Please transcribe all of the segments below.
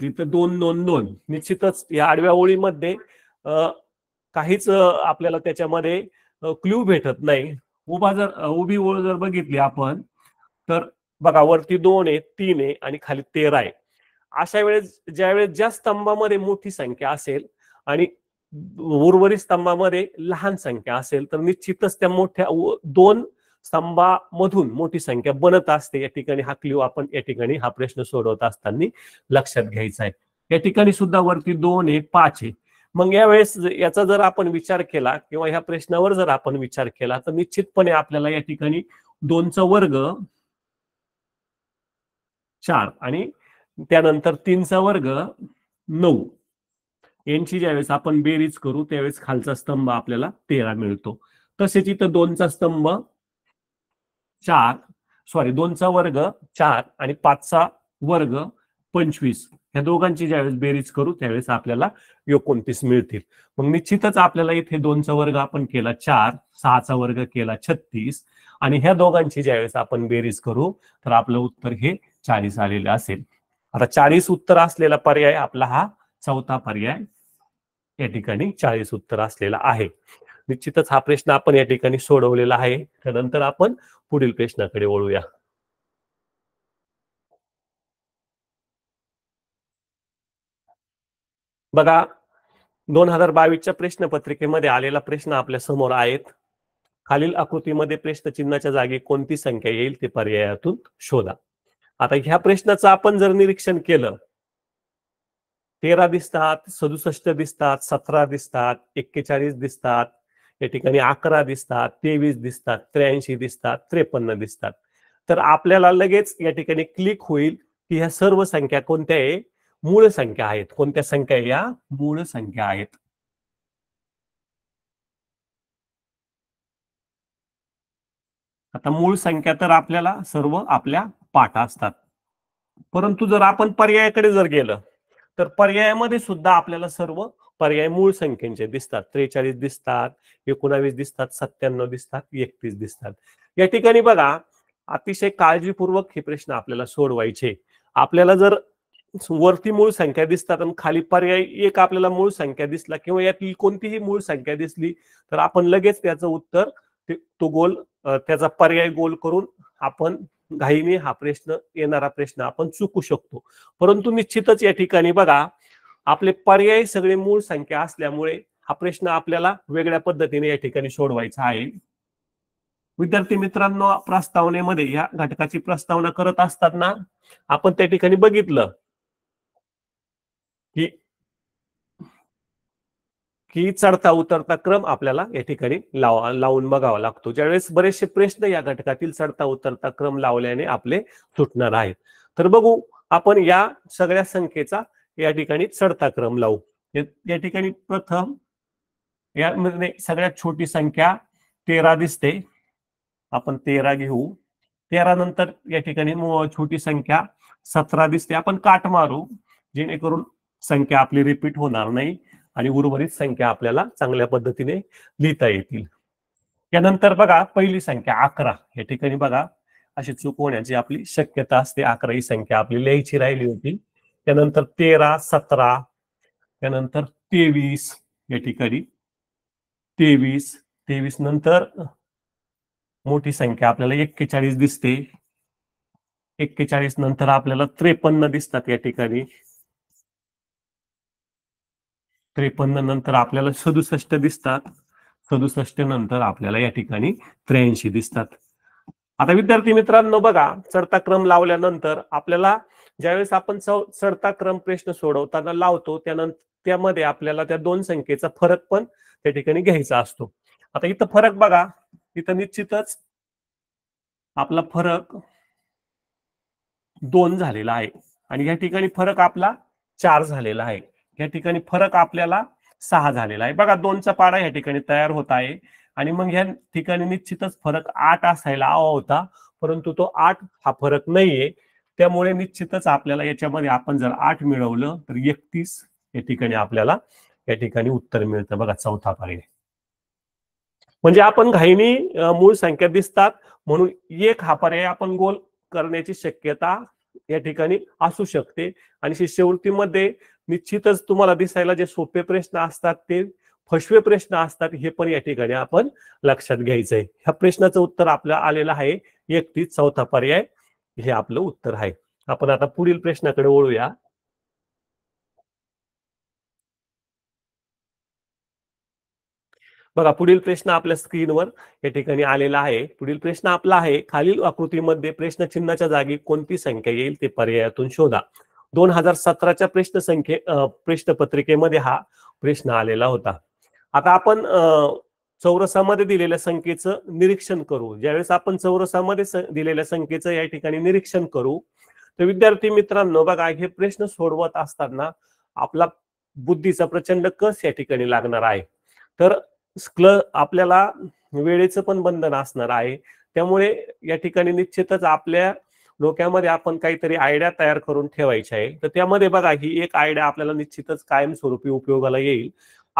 तिथं दोन दोन दोन निश्चितच या आडव्या ओळीमध्ये काहीच आपल्याला त्याच्यामध्ये क्ल्यू भेटत नाही उभा जर उभी ओळ जर बघितली आपण तर बघा वरती दोन आहे तीन आहे आणि खाली तेरा आहे अशा वेळेस ज्या वेळेस ज्या स्तंभामध्ये मोठी संख्या असेल आणि उर्वरित स्तंभामध्ये लहान संख्या असेल तर निश्चितच त्या मोठ्या दोन स्तंभामधून मोठी संख्या बनत असते या ठिकाणी हा क्लिओ आपण या ठिकाणी हा प्रश्न सोडवत असताना लक्षात घ्यायचा आहे या ठिकाणी सुद्धा वरती दोन आहे पाच आहे मग यावेळेस याचा जर आपण विचार केला किंवा या प्रश्नावर जर आपण विचार केला तर निश्चितपणे आपल्याला या ठिकाणी दोनचा वर्ग चार आणि त्यानंतर तीनचा वर्ग नऊ यांची ज्यावेळेस आपण बेरीज करू त्यावेळेस खालचा स्तंभ आपल्याला तेरा मिळतो तसेच इथं दोनचा स्तंभ चार सॉरी दोनचा वर्ग चार आणि पाचचा वर्ग पंचवीस या दोघांची ज्यावेळेस बेरीज करू त्यावेळेस आपल्याला एकोणतीस मिळतील मग निश्चितच आपल्याला इथे दोनचा वर्ग आपण केला चार सहाचा वर्ग केला छत्तीस आणि ह्या दोघांची ज्यावेळेस आपण बेरीज करू तर आपलं उत्तर हे चाळीस आलेलं असेल आता चाळीस उत्तर असलेला पर्याय आपला हा चौथा पर्याय या ठिकाणी चाळीस उत्तर असलेला आहे निश्चितच हा प्रश्न आपण या ठिकाणी सोडवलेला आहे त्यानंतर आपण पुढील प्रश्नाकडे वळूया बघा दोन हजार बावीसच्या प्रश्नपत्रिकेमध्ये आलेला प्रश्न आपल्या समोर आहेत खालील आकृतीमध्ये प्रश्नचिन्हाच्या जागी कोणती संख्या येईल ते पर्यायातून शोधा आता ह्या प्रश्नाचं आपण जर निरीक्षण केलं तेरा दिसतात सदुसष्ट दिसतात सतरा दिसतात एक्केचाळीस दिसतात या ठिकाणी अकरा दिसतात तेवीस दिसतात त्र्याऐंशी दिसतात त्रेपन्न दिसतात तर आपल्याला लगेच या ठिकाणी क्लिक होईल की ह्या सर्व संख्या कोणत्या आहे मूळ संख्या आहेत कोणत्या संख्या या मूळ संख्या आहेत आता मूळ संख्या तर आपल्याला सर्व आपल्या पाठ असतात परंतु जर आपण पर्यायाकडे जर गेलं तर पर्यायामध्ये सुद्धा आपल्याला सर्व पर्याय मूळ संख्येचे दिसतात त्रेचाळीस दिसतात एकोणावीस दिसतात सत्त्याण्णव दिसतात एकतीस दिसतात या ठिकाणी बघा अतिशय काळजीपूर्वक हे प्रश्न आपल्याला सोडवायचे आपल्याला जर वरती मूळ संख्या दिसतात आणि खाली पर्याय एक आपल्याला मूळ संख्या दिसला किंवा यातली कोणतीही मूळ संख्या दिसली तर आपण लगेच त्याचं उत्तर तो गोल त्याचा पर्याय गोल करून आपण घाईने हा प्रश्न येणारा प्रश्न आपण चुकू शकतो परंतु निश्चितच या ठिकाणी बघा आपले पर्याय सगळे मूळ संख्या असल्यामुळे हा प्रश्न आपल्याला वेगळ्या पद्धतीने या ठिकाणी सोडवायचा आहे विद्यार्थी मित्रांनो प्रस्तावनेमध्ये या घटकाची प्रस्तावना करत असताना आपण त्या ठिकाणी बघितलं की की चढता उतरता क्रम आपल्याला या ठिकाणी लावा लावून बघावा लागतो ज्यावेळेस बरेचसे प्रश्न या घटकातील चढता उतरता क्रम लावल्याने आपले सुटणार आहेत तर बघू आपण या सगळ्या संख्येचा या ठिकाणी चढता क्रम लावू या ठिकाणी प्रथम यामध्ये सगळ्यात छोटी संख्या तेरा दिसते आपण तेरा घेऊ तेरा नंतर या ठिकाणी छोटी संख्या सतरा दिसते आपण काट मारू जेणेकरून संख्या आपली रिपीट होणार नाही आणि उर्वरित संख्या आपल्याला चांगल्या पद्धतीने लिहिता येतील यानंतर बघा पहिली संख्या अकरा या ठिकाणी बघा अशी चूक होण्याची आपली शक्यता असते अकरा ही संख्या आपली लिहायची राहिली होती त्यानंतर तेरा सतरा त्यानंतर तेवीस या ठिकाणी तेवीस तेवीस नंतर मोठी संख्या आपल्याला एक्केचाळीस दिसते एक्केचाळीस नंतर आपल्याला त्रेपन्न दिसतात या ठिकाणी त्रेपन्न नंतर आपल्याला सदुसष्ट दिसतात सदुसष्ट नंतर आपल्याला या ठिकाणी त्र्याऐंशी दिसतात आता विद्यार्थी मित्रांनो बघा चढता क्रम लावल्यानंतर आपल्याला ज्यावेळेस आपण चढता क्रम प्रश्न सोडवताना लावतो त्यानंतर त्यामध्ये आपल्याला त्या दोन संख्येचा फरक पण त्या ठिकाणी घ्यायचा असतो आता इथं फरक बघा इथं निश्चितच आपला फरक दोन झालेला आहे आणि या ठिकाणी फरक आपला चार झालेला आहे या ठिकाणी फरक आपल्याला सहा झालेला आहे बघा दोनचा पाडा या ठिकाणी तयार होत आहे आणि मग या ठिकाणी निश्चितच फरक आठ असायला हवा होता परंतु तो आठ हा फरक नाहीये त्यामुळे निश्चितच आपल्याला याच्यामध्ये आपण जर आठ मिळवलं तर एकतीस या ठिकाणी आपल्याला या ठिकाणी उत्तर मिळतं बघा चौथा पर्याय म्हणजे आपण घाईनी मूळ संख्या दिसतात म्हणून एक हा पर्याय आपण गोल करण्याची शक्यता या ठिकाणी असू शकते आणि शिष्यवृत्तीमध्ये निश्चितच तुम्हाला दिसायला जे सोपे प्रश्न असतात ते फसवे प्रश्न असतात हे पण या ठिकाणी आपण लक्षात घ्यायचंय ह्या प्रश्नाचं उत्तर आपल्याला आलेलं आहे एकतीस चौथा पर्याय हे आपलं उत्तर आहे आपण आता पुढील प्रश्नाकडे ओळूया बघा पुढील प्रश्न आपल्या स्क्रीनवर या ठिकाणी आलेला आहे पुढील प्रश्न आपला आहे खालील आकृतीमध्ये प्रश्नचिन्हाच्या जागी कोणती संख्या येईल ते पर्यायातून शोधा दोन हजार सतराच्या प्रश्न संख्ये प्रश्नपत्रिकेमध्ये हा प्रश्न आलेला होता आता आपण चौरसामध्ये दिलेल्या संख्येचं निरीक्षण करू ज्यावेळेस आपण चौरसामध्ये दिलेल्या संख्येचं या ठिकाणी निरीक्षण करू तर विद्यार्थी मित्रांनो बघा हे प्रश्न सोडवत असताना आपला बुद्धीचा प्रचंड कस या ठिकाणी लागणार आहे तर क्ल आपल्याला वेळेचं पण बंधन असणार आहे त्यामुळे या ठिकाणी निश्चितच आपल्या डोक्यामध्ये आपण काहीतरी आयडिया तयार करून ठेवायच्या आहे तर त्यामध्ये बघा ही एक आयडिया आपल्याला निश्चितच कायमस्वरूपी उपयोगाला येईल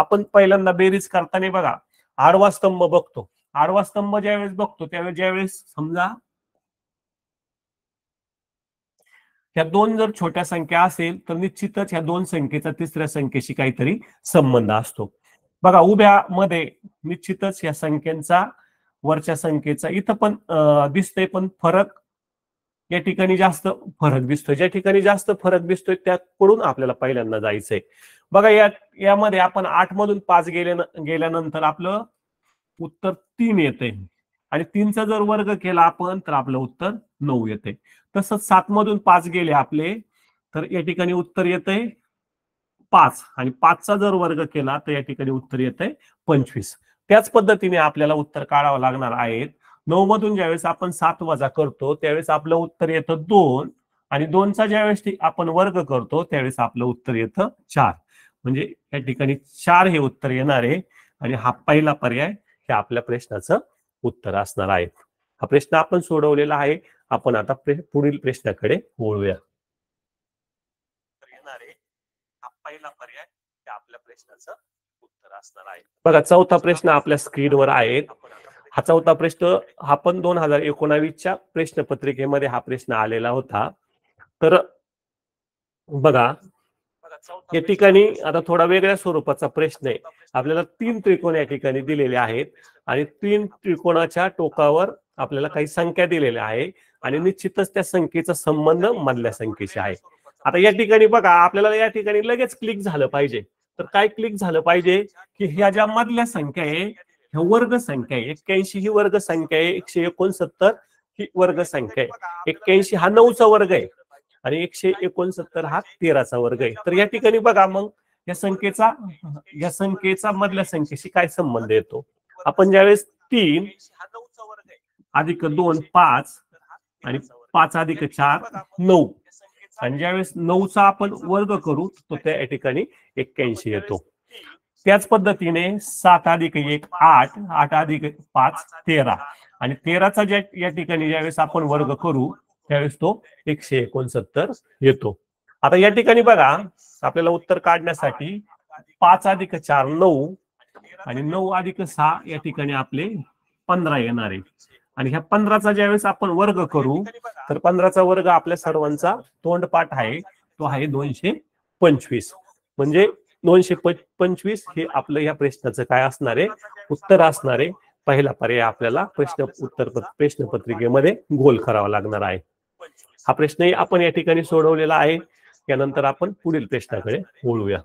आपण पहिल्यांदा बेरीज करताना बघा आडवा स्तंभ बघतो आडवा स्तंभ ज्यावेळेस बघतो त्यावेळेस ज्यावेळेस समजा ह्या दोन जर छोट्या संख्या असेल तर निश्चितच ह्या दोन संख्येचा तिसऱ्या संख्येशी काहीतरी संबंध असतो बघा उभ्या मध्ये निश्चितच या संख्येचा वरच्या संख्येचा इथं पण दिसतंय पण फरक या ठिकाणी जास्त फरक दिसतोय ज्या ठिकाणी जास्त फरक दिसतोय त्याकडून आपल्याला पहिल्यांदा जायचंय बघा या यामध्ये आपण आठ मधून पाच गेल्या गेल्यानंतर आपलं उत्तर तीन येते आणि तीनचा जर वर्ग केला आपण तर आपलं उत्तर नऊ येते तसंच सात मधून पाच गेले आपले तर या ठिकाणी उत्तर येते पाच आणि पाचचा जर वर्ग केला तर या ठिकाणी उत्तर येते पंचवीस त्याच पद्धतीने आपल्याला उत्तर काढावं लागणार आहेत नऊ मधून ज्यावेळेस आपण सात वजा करतो त्यावेळेस आपलं उत्तर येतं दोन आणि दोनचा ज्यावेळेस आपण वर्ग करतो त्यावेळेस आपलं उत्तर येतं चार म्हणजे या ठिकाणी चार हे उत्तर येणार आहे आणि हा पहिला पर्याय हे आपल्या प्रश्नाचं उत्तर असणार आहे हा प्रश्न आपण सोडवलेला आहे आपण आता पुढील प्रश्नाकडे वळूया येणार आहे हा पहिला पर्याय हे आपल्या प्रश्नाचं उत्तर असणार आहे बघा चौथा प्रश्न आपल्या स्क्रीनवर आहे हा चौथा प्रश्न हा पण दोन हजार एकोणावीसच्या प्रश्नपत्रिकेमध्ये हा प्रश्न आलेला होता तर बघा या ठिकाणी आता थोडा वेगळ्या स्वरूपाचा प्रश्न आहे आपल्याला तीन त्रिकोण या ठिकाणी दिलेले आहेत आणि तीन त्रिकोणाच्या टोकावर आपल्याला काही संख्या दिलेल्या आहे आणि निश्चितच त्या संख्येचा संबंध मधल्या संख्येशी आहे आता या ठिकाणी बघा आपल्याला या ठिकाणी लगेच क्लिक झालं पाहिजे तर काय क्लिक झालं पाहिजे की ह्या ज्या मधल्या संख्या आहे ह्या वर्ग संख्या आहे एक्क्याऐंशी ही वर्ग संख्या आहे एकशे एकोणसत्तर ही वर्ग संख्या आहे एक्क्याऐंशी हा नऊचा वर्ग आहे आणि एकशे एकोणसत्तर हा तेराचा वर्ग आहे तर या ठिकाणी बघा मग या संख्येचा या संख्येचा मधल्या संख्येशी काय संबंध येतो आपण ज्यावेळेस तीन अधिक दोन पाच आणि पाच अधिक चार नऊ आणि ज्यावेळेस नऊचा आपण वर्ग करू तो त्या ठिकाणी एक्क्याऐंशी येतो त्याच पद्धतीने सात अधिक एक आठ आठ अधिक पाच तेरा आणि तेराचा ज्या या ठिकाणी ज्यावेळेस आपण वर्ग करू त्यावेळेस तो एकशे एकोणसत्तर येतो आता या ठिकाणी बघा आपल्याला उत्तर काढण्यासाठी पाच अधिक चार नऊ आणि नऊ अधिक सहा या ठिकाणी आपले पंधरा येणार आहे आणि ह्या पंधराचा ज्यावेळेस आपण वर्ग करू तर पंधराचा वर्ग आपल्या सर्वांचा तोंडपाठ आहे तो आहे दोनशे पंचवीस म्हणजे दोनशे पंचवीस हे आपलं या प्रश्नाचं काय असणार आहे उत्तर असणार आहे पहिला पर्याय आपल्याला प्रश्न उत्तर प्रश्न पत्रिकेमध्ये गोल करावा लागणार आहे हा प्रश्नही आपण या ठिकाणी सोडवलेला आहे त्यानंतर आपण पुढील प्रश्नाकडे बोलूया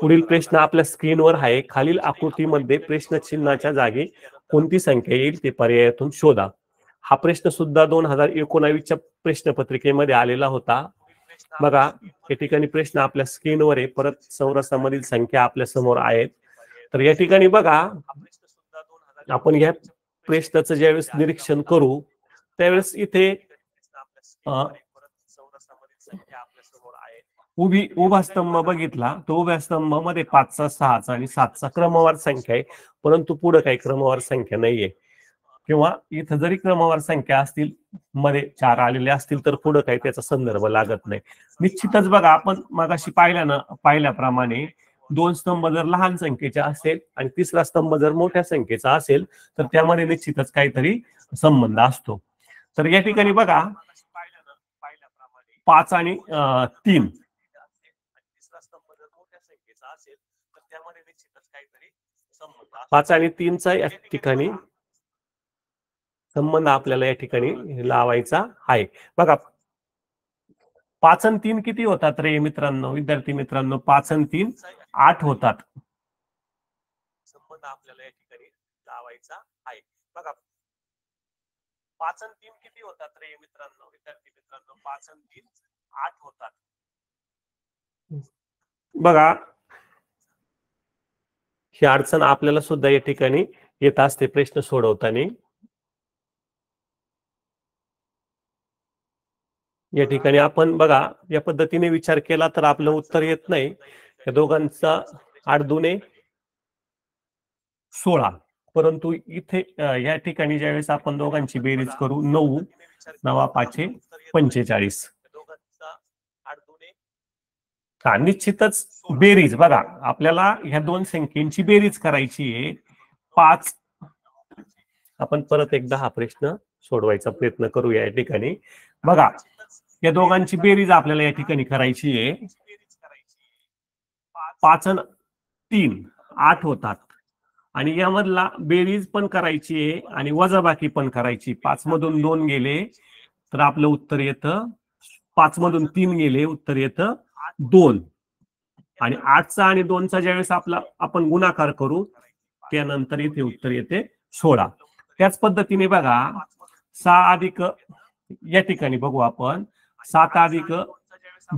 पुढील प्रश्न आपल्या स्क्रीनवर आहे खालील आकृतीमध्ये प्रश्न चिन्हाच्या जागी कोणती संख्या येईल ते पर्यायातून शोधा हा प्रश्न सुद्धा दोन हजार एकोणावीसच्या प्रश्नपत्रिकेमध्ये आलेला होता बघा या ठिकाणी प्रश्न आपल्या स्क्रीनवर आहे परत चौरसामधील संख्या आपल्या समोर आहेत तर या ठिकाणी बघा आपण या प्रश्नाचं ज्यावेळेस निरीक्षण करू त्यावेळेस इथे उभी उभा स्तंभ बघितला तो उभ्या स्तंभामध्ये पाचचा सहाचा आणि सातचा क्रमवार संख्या आहे परंतु पुढे काही क्रमवार संख्या नाहीये किंवा इथं जरी क्रमवार संख्या असतील मध्ये चार आलेले असतील तर पुढं काही त्याचा संदर्भ लागत नाही निश्चितच बघा आपण अशी पाहिल्यानं पाहिल्याप्रमाणे दोन स्तंभ जर लहान संख्येचा असेल आणि तिसरा स्तंभ जर मोठ्या संख्येचा असेल तर त्यामध्ये निश्चितच काहीतरी संबंध असतो तर या ठिकाणी बघा पाच आणि तीन पाच आणि तीनचा या ठिकाणी संबंध आपल्याला या ठिकाणी लावायचा आहे बघा पाचन तीन किती होतात रे मित्रांनो विद्यार्थी मित्रांनो पाचन तीन आठ होतात संबंध आपल्याला या ठिकाणी लावायचा आहे बघा पाचन तीन किती होतात रे मित्रांनो विद्यार्थी मित्रांनो पाचन तीन आठ होतात बघा ही अडचण आपल्याला सुद्धा या ठिकाणी येत असते प्रश्न सोडवताना या ठिकाणी आपण बघा या पद्धतीने विचार केला तर आपलं उत्तर येत नाही या दोघांचा आठ दुने सोळा परंतु इथे या ठिकाणी ज्यावेळेस आपण दोघांची बेरीज करू नऊ नवा पाचशे पंचेचाळीस हा निश्चितच बेरीज बघा आपल्याला ह्या दोन संख्येची बेरीज करायची आहे पाच आपण परत एकदा हा प्रश्न सोडवायचा प्रयत्न करू या ठिकाणी बघा या दोघांची बेरीज आपल्याला या ठिकाणी करायची आहे पाच तीन आठ होतात आणि यामधला बेरीज पण करायची आहे आणि वजाबाकी पण करायची पाच मधून दोन गेले तर आपलं उत्तर येतं पाच मधून तीन गेले उत्तर येतं दोन आणि आठचा आणि दोनचा वेळेस आपला आपण गुणाकार करू त्यानंतर इथे उत्तर येते सोळा त्याच पद्धतीने बघा सहा अधिक या ठिकाणी बघू आपण सात अधिक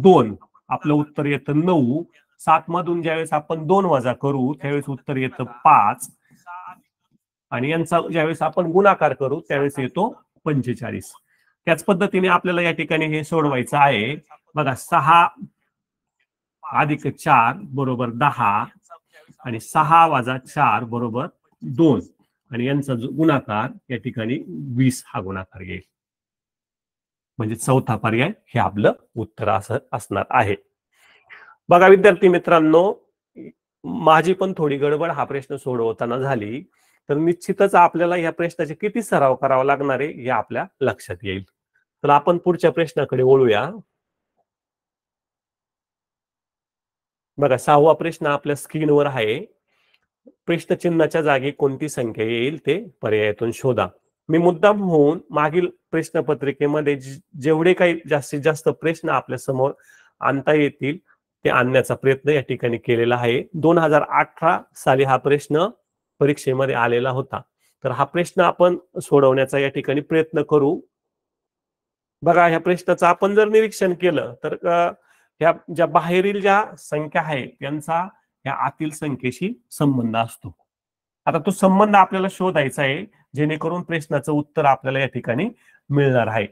दोन आपलं उत्तर येतं नऊ सात मधून ज्यावेळेस आपण दोन वजा करू त्यावेळेस उत्तर येतं पाच आणि यांचा ज्यावेळेस आपण गुणाकार करू त्यावेळेस येतो पंचेचाळीस त्याच पद्धतीने आपल्याला या ठिकाणी हे सोडवायचं आहे बघा सहा अधिक चार बरोबर दहा आणि सहा वाजा चार बरोबर दोन आणि यांचा गुणाकार या ठिकाणी वीस हा गुणाकार येईल म्हणजे चौथा पर्याय हे आपलं उत्तर असणार आहे बघा विद्यार्थी मित्रांनो माझी पण थोडी गडबड हा प्रश्न सोडवताना झाली तर निश्चितच आपल्याला या प्रश्नाचे किती सराव करावा लागणार आहे हे आपल्या लक्षात येईल तर आपण पुढच्या प्रश्नाकडे ओळूया बघा सहावा प्रश्न आपल्या स्क्रीनवर आहे प्रश्नचिन्हाच्या जागी कोणती संख्या येईल ते पर्यायातून शोधा मी मुद्दाम होऊन मागील प्रश्नपत्रिकेमध्ये जेवढे काही जास्तीत जास्त प्रश्न आपल्या समोर आणता येतील ते आणण्याचा प्रयत्न या ठिकाणी केलेला आहे दोन हजार अठरा साली हा प्रश्न परीक्षेमध्ये आलेला होता तर हा प्रश्न आपण सोडवण्याचा या ठिकाणी प्रयत्न करू बघा ह्या प्रश्नाचं आपण जर निरीक्षण केलं तर ह्या ज्या बाहेरील ज्या संख्या आहेत त्यांचा या आतील संख्येशी संबंध असतो आता तो संबंध आपल्याला शोधायचा आहे जेणेकरून प्रश्नाचं उत्तर आपल्याला या ठिकाणी मिळणार आहे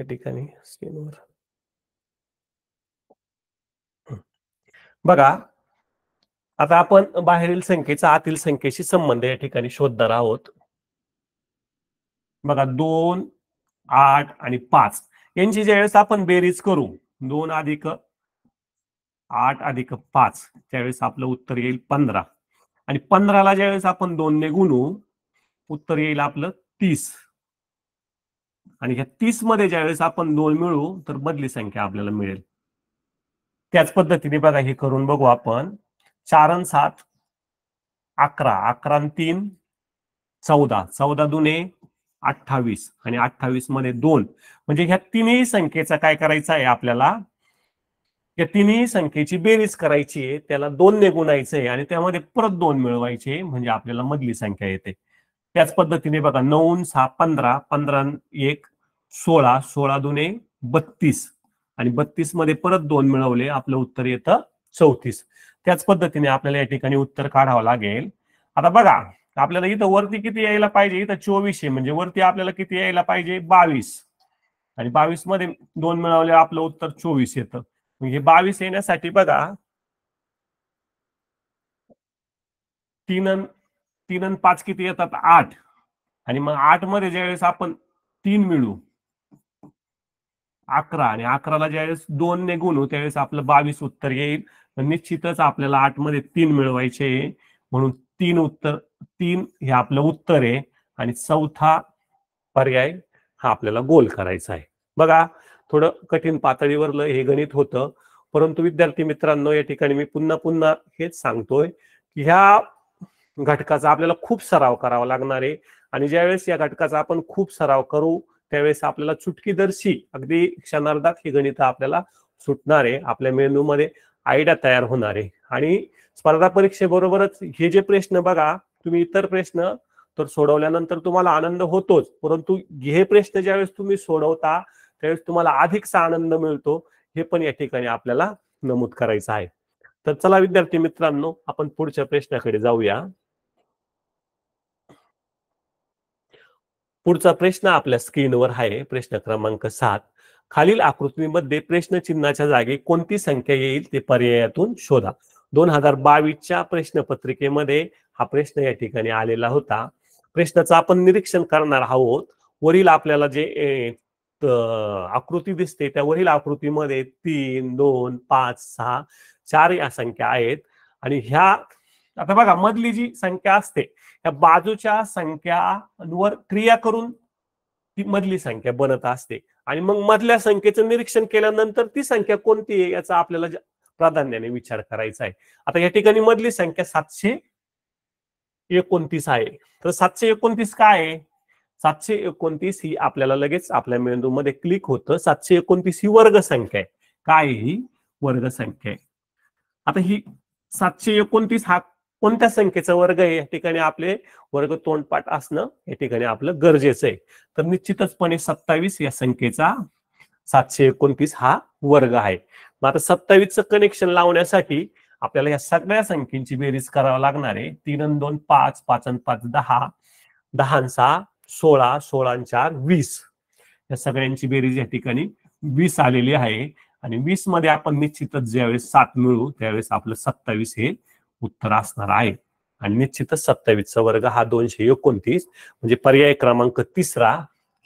या ठिकाणी स्क्रीनवर बघा आता आपण बाहेरील संख्येचा आतील संख्येशी संबंध या ठिकाणी शोधणार आहोत बघा दोन आठ आणि पाच यांची ज्यावेळेस आपण बेरीज करू दोन अधिक आठ अधिक पाच त्यावेळेस आपलं उत्तर येईल पंधरा आणि पंधराला ज्यावेळेस आपण दोन ने गुणू उत्तर येईल आपलं तीस आणि ह्या तीस मध्ये ज्यावेळेस आपण दोन मिळू तर बदली संख्या आपल्याला मिळेल त्याच पद्धतीने बघा हे करून बघू आपण चार सात अकरा अकरा तीन चौदा चौदा दुने अठ्ठावीस आणि अठ्ठावीस मध्ये दोन म्हणजे ह्या तिन्ही संख्येचा काय करायचं आहे आपल्याला या तिन्ही संख्येची बेरीज करायची आहे त्याला दोन ने गुणायचं आणि त्यामध्ये परत दोन मिळवायचे म्हणजे आपल्याला मधली संख्या येते त्याच पद्धतीने बघा नऊ सहा पंधरा पंधरा एक सोळा सोळा दुने बत्तीस आणि बत्तीस मध्ये परत दोन मिळवले आपलं उत्तर येतं चौतीस त्याच पद्धतीने आपल्याला या ठिकाणी उत्तर काढावं लागेल आता बघा आपल्याला इथं वरती किती यायला पाहिजे इथं चोवीस आहे म्हणजे वरती आपल्याला किती यायला पाहिजे बावीस आणि बावीस मध्ये दोन मिळवले आपलं उत्तर चोवीस येतं म्हणजे बावीस येण्यासाठी बघा तीन तीन पाच किती येतात आठ आणि मग आठ मध्ये ज्यावेळेस आपण तीन मिळू अकरा आणि अकराला ज्यावेळेस दोन ने गुणू त्यावेळेस आपलं बावीस उत्तर येईल निश्चितच आपल्याला आठमध्ये तीन मिळवायचे म्हणून तीन उत्तर तीन हे आपलं उत्तर आहे आणि चौथा पर्याय हा आपल्याला गोल करायचा आहे बघा थोडं कठीण पातळीवरलं हे गणित होतं परंतु विद्यार्थी मित्रांनो या ठिकाणी मी पुन्हा पुन्हा हेच सांगतोय की ह्या घटकाचा आपल्याला खूप सराव करावा लागणार आहे आणि ज्यावेळेस या घटकाचा आपण खूप सराव करू त्यावेळेस आपल्याला चुटकीदर्शी अगदी क्षणार्धात हे गणित आपल्याला सुटणार आहे आपल्या मेंदूमध्ये आयडिया तयार होणार आहे आणि स्पर्धा परीक्षेबरोबरच हे जे प्रश्न बघा तुम्ही इतर प्रश्न तर सोडवल्यानंतर तुम्हाला आनंद होतोच परंतु हे प्रश्न ज्यावेळेस तुम्ही सोडवता त्यावेळेस तुम्हाला अधिकचा आनंद मिळतो हे पण या ठिकाणी आपल्याला नमूद करायचं आहे तर चला विद्यार्थी मित्रांनो आपण पुढच्या प्रश्नाकडे जाऊया पुढचा प्रश्न आपल्या स्क्रीनवर आहे प्रश्न क्रमांक सात खालील आकृतीमध्ये प्रश्नचिन्हाच्या जागी कोणती संख्या येईल ते पर्यायातून शोधा दोन हजार बावीसच्या प्रश्नपत्रिकेमध्ये हा प्रश्न या ठिकाणी आलेला होता प्रश्नाचं आपण निरीक्षण करणार आहोत वरील आपल्याला जे आकृती दिसते त्या वरील आकृतीमध्ये तीन दोन पाच सहा चार या संख्या आहेत आणि ह्या आता बघा मधली जी संख्या असते या बाजूच्या संख्यांवर क्रिया करून ती मधली संख्या बनत असते आणि मग मधल्या संख्येचं निरीक्षण केल्यानंतर ती संख्या कोणती आहे याचा आपल्याला प्राधान्याने विचार करायचा आहे आता या ठिकाणी मधली संख्या सातशे एकोणतीस आहे तर सातशे एकोणतीस काय आहे सातशे एकोणतीस ही आपल्याला लगेच आपल्या मेंदूमध्ये क्लिक होतं सातशे एकोणतीस ही वर्ग संख्या आहे काय ही वर्ग संख्या आहे आता ही सातशे एकोणतीस हा कोणत्या संख्येचा वर्ग आहे या ठिकाणी आपले वर्ग तोंडपाठ असणं या ठिकाणी आपलं गरजेचं आहे तर निश्चितचपणे सत्तावीस या संख्येचा सातशे एकोणतीस हा वर्ग आहे मग आता सत्तावीसचं कनेक्शन लावण्यासाठी आपल्याला या सगळ्या संख्येची बेरीज करावं लागणार आहे तीन आणि दोन पाच पाच आणि पाच दहा दहा सहा सोळा सोळा चार वीस या सगळ्यांची बेरीज या ठिकाणी वीस आलेली आहे आणि वीस मध्ये आपण निश्चितच ज्यावेळेस सात मिळू त्यावेळेस आपलं सत्तावीस हे उत्तर असणार आहे आणि निश्चितच सत्तावीसचा वर्ग हा दोनशे एकोणतीस म्हणजे पर्याय क्रमांक तिसरा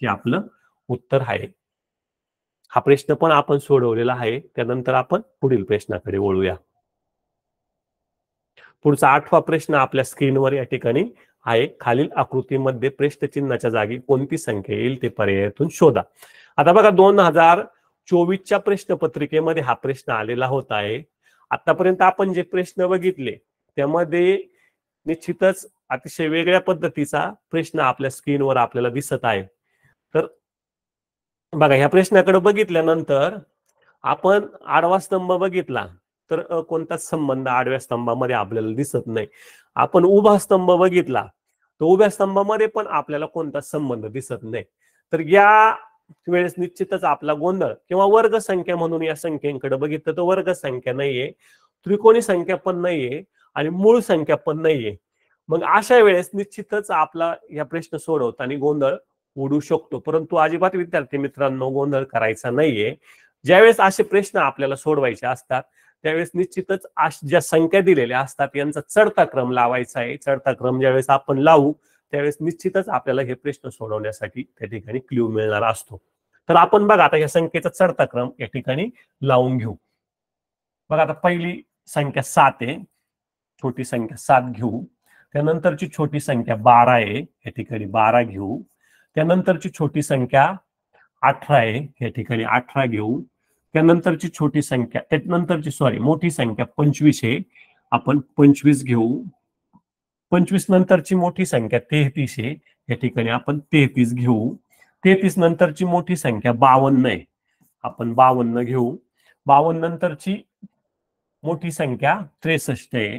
हे आपलं उत्तर आहे हा प्रश्न पण आपण सोडवलेला आहे त्यानंतर आपण पुढील प्रश्नाकडे वळूया पुढचा आठवा प्रश्न आपल्या स्क्रीनवर या ठिकाणी आहे खालील आकृतीमध्ये प्रश्नचिन्हाच्या जागी कोणती संख्या येईल ते पर्यायातून शोधा आता बघा दोन हजार चोवीसच्या प्रश्नपत्रिकेमध्ये हा प्रश्न आलेला होता आहे आतापर्यंत आपण जे प्रश्न बघितले त्यामध्ये निश्चितच अतिशय वेगळ्या पद्धतीचा प्रश्न आपल्या स्क्रीनवर आपल्याला दिसत आहे तर बघा ह्या प्रश्नाकडे बघितल्यानंतर आपण आडवा स्तंभ बघितला तर कोणताच संबंध आडव्या स्तंभामध्ये आपल्याला दिसत नाही आपण उभा स्तंभ बघितला तर उभ्या स्तंभामध्ये पण आपल्याला कोणताच संबंध दिसत नाही तर या वेळेस निश्चितच आपला गोंधळ किंवा वर्ग संख्या म्हणून या संख्येकडे बघितलं तर वर्ग संख्या नाहीये त्रिकोणी संख्या पण नाहीये आणि मूळ संख्या पण नाहीये मग अशा वेळेस निश्चितच आपला या प्रश्न सोडवत आणि गोंधळ उडू शकतो परंतु अजिबात विद्यार्थी मित्रांनो गोंधळ करायचा नाहीये ज्यावेळेस असे प्रश्न आपल्याला सोडवायचे असतात त्यावेळेस निश्चितच ज्या संख्या दिलेल्या असतात यांचा चढता क्रम लावायचा आहे चढता क्रम ज्यावेळेस आपण लावू त्यावेळेस निश्चितच आपल्याला हे प्रश्न सोडवण्यासाठी त्या ठिकाणी क्ल्यू मिळणार असतो तर आपण बघा आता या संख्येचा चढता क्रम या ठिकाणी लावून घेऊ बघा आता पहिली संख्या सात आहे छोटी संख्या सात घेऊ त्यानंतरची छोटी संख्या बारा आहे या ठिकाणी बारा घेऊ त्यानंतरची छोटी संख्या अठरा आहे या ठिकाणी अठरा घेऊ त्यानंतरची छोटी संख्या त्यानंतरची सॉरी मोठी संख्या पंचवीस आहे आपण पंचवीस घेऊ पंचवीस नंतरची मोठी संख्या तेहतीस आहे या ठिकाणी आपण तेहतीस घेऊ तेहतीस नंतरची मोठी संख्या बावन्न आहे आपण बावन्न घेऊ बावन्न नंतरची मोठी संख्या त्रेसष्ट आहे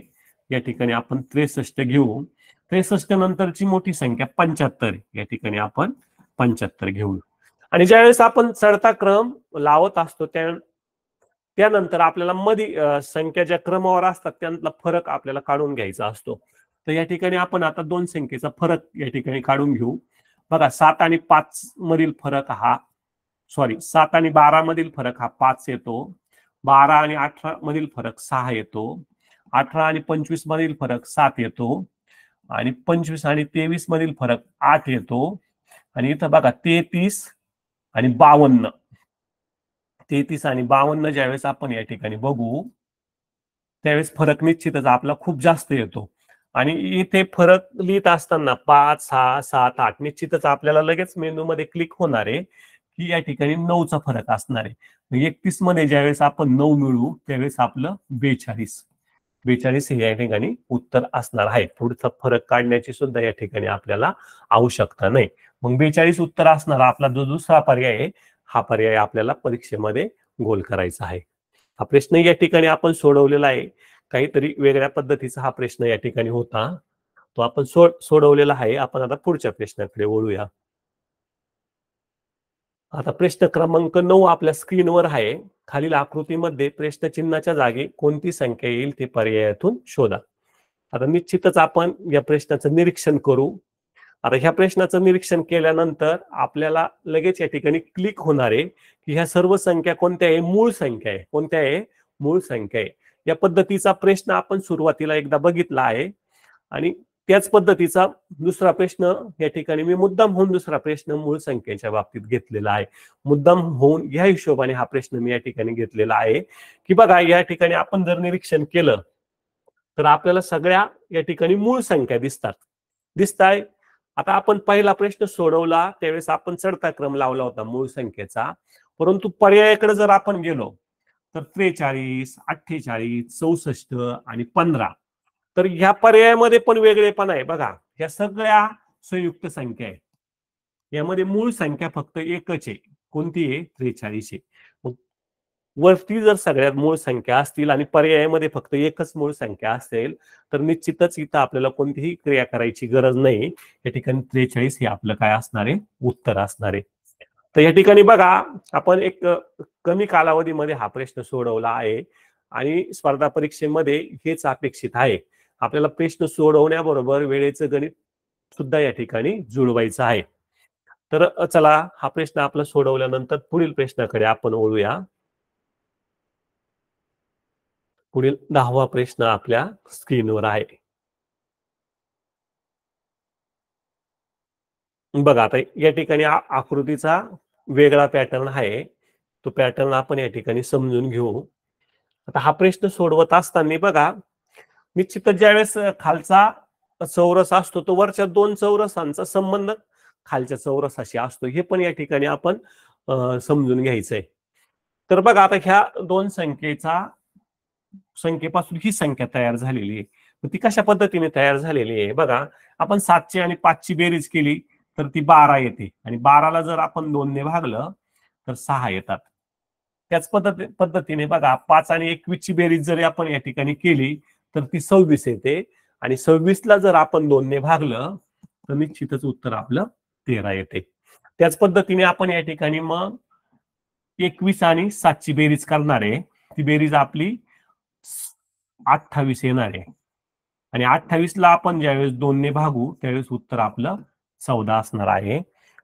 या ठिकाणी आपण त्रेसष्ट घेऊ त्रेसष्ट नंतरची मोठी संख्या पंच्याहत्तर या ठिकाणी आपण पंच्याहत्तर घेऊ आणि ज्यावेळेस आपण चढता क्रम लावत असतो त्या त्यानंतर आपल्याला मधी संख्या ज्या क्रमावर असतात त्यातला फरक आपल्याला काढून घ्यायचा असतो तर या ठिकाणी आपण आता दोन संख्येचा फरक या ठिकाणी काढून घेऊ बघा सात आणि पाच मधील फरक हा सॉरी सात आणि बारा मधील फरक हा पाच येतो बारा आणि अठरा मधील फरक सहा येतो अठरा आणि पंचवीस मधील फरक सात येतो आणि पंचवीस आणि तेवीस मधील फरक आठ येतो आणि इथं बघा तेहतीस आणि बावन्न तेहतीस आणि बावन्न ज्यावेळेस आपण या ठिकाणी बघू त्यावेळेस फरक निश्चितच आपला खूप जास्त येतो आणि इथे फरक लिहित असताना पाच सहा सात आठ निश्चितच आपल्याला लगेच मध्ये क्लिक होणार आहे की या ठिकाणी नऊचा फरक असणार आहे एकतीस मध्ये ज्यावेळेस आपण नऊ मिळवू त्यावेळेस आपलं बेचाळीस बेचाळीस हे या ठिकाणी उत्तर असणार आहे पुढचा फरक काढण्याची सुद्धा या ठिकाणी आपल्याला आवश्यकता नाही मग बेचाळीस उत्तर असणार आपला जो दुसरा पर्याय आहे हा पर्याय आपल्याला परीक्षेमध्ये गोल करायचा आहे हा प्रश्न या ठिकाणी आपण सोडवलेला आहे काहीतरी वेगळ्या पद्धतीचा हा प्रश्न या ठिकाणी होता तो आपण सो सोडवलेला आहे आपण आता पुढच्या प्रश्नाकडे वळूया आता प्रश्न क्रमांक नऊ आपल्या स्क्रीनवर आहे खालील आकृतीमध्ये प्रश्न चिन्हाच्या जागी कोणती संख्या येईल ते पर्यायातून शोधा आता निश्चितच आपण या प्रश्नाचं निरीक्षण करू आता ह्या प्रश्नाचं निरीक्षण केल्यानंतर आपल्याला लगेच या ठिकाणी क्लिक होणार आहे की ह्या सर्व संख्या कोणत्या आहे मूळ संख्या आहे कोणत्या आहे मूळ संख्या आहे या पद्धतीचा प्रश्न आपण सुरुवातीला एकदा बघितला आहे आणि त्याच पद्धतीचा दुसरा प्रश्न या ठिकाणी मी मुद्दाम होऊन दुसरा प्रश्न मूळ संख्येच्या बाबतीत घेतलेला आहे मुद्दाम होऊन या हिशोबाने हा प्रश्न मी या ठिकाणी घेतलेला आहे की बघा या ठिकाणी आपण जर निरीक्षण केलं तर आपल्याला सगळ्या या ठिकाणी मूळ संख्या दिसतात दिसताय आता आपण पहिला प्रश्न सोडवला त्यावेळेस आपण चढता क्रम लावला होता मूळ संख्येचा परंतु पर्यायाकडे जर आपण गेलो तर त्रेचाळीस अठ्ठेचाळीस चौसष्ट आणि पंधरा तर ह्या पर्यायामध्ये पण वेगळेपण आहे बघा या सगळ्या संयुक्त संख्या आहेत यामध्ये मूळ संख्या फक्त एकच आहे कोणती आहे त्रेचाळीस आहे वरती जर सगळ्यात मूळ संख्या असतील आणि पर्यायामध्ये फक्त एकच मूळ संख्या असेल तर निश्चितच इथं आपल्याला कोणतीही क्रिया करायची गरज नाही या ठिकाणी त्रेचाळीस हे आपलं काय असणार आहे उत्तर असणार आहे तर या ठिकाणी बघा आपण एक कमी कालावधीमध्ये हा प्रश्न सोडवला आहे आणि स्पर्धा परीक्षेमध्ये हेच अपेक्षित आहे आपल्याला प्रश्न सोडवण्याबरोबर वेळेचं गणित सुद्धा या ठिकाणी जुळवायचं आहे तर चला हा प्रश्न आपला सोडवल्यानंतर पुढील प्रश्नाकडे आपण ओळूया पुढील दहावा प्रश्न आपल्या स्क्रीनवर आहे बघा आता या ठिकाणी आकृतीचा वेगळा पॅटर्न आहे तो पॅटर्न आपण या ठिकाणी समजून घेऊ आता हा प्रश्न सोडवत असताना बघा निश्चित ज्यावेळेस खालचा चौरस असतो तो वरच्या दोन चौरसांचा संबंध खालच्या चौरसाशी असतो हे पण या ठिकाणी आपण समजून घ्यायचंय तर बघा आता ह्या दोन संख्येचा संख्येपासून ही संख्या तयार झालेली आहे ती कशा पद्धतीने तयार झालेली आहे बघा आपण सातशे आणि पाचची बेरीज केली तर ती बारा येते आणि बाराला जर आपण दोनने भागलं तर सहा येतात त्याच पद्धती पद्धतीने बघा पाच आणि एकवीसची बेरीज जरी आपण या ठिकाणी केली तर ती सव्वीस येते आणि सव्वीसला जर आपण दोनने भागलं तर निश्चितच उत्तर आपलं तेरा येते त्याच पद्धतीने आपण या ठिकाणी मग एकवीस आणि सातची बेरीज करणार आहे ती बेरीज आपली अठ्ठावीस येणार आहे आणि अठ्ठावीसला ला आपण ज्यावेळेस दोनने भागू त्यावेळेस उत्तर आपलं चौदा असणार आहे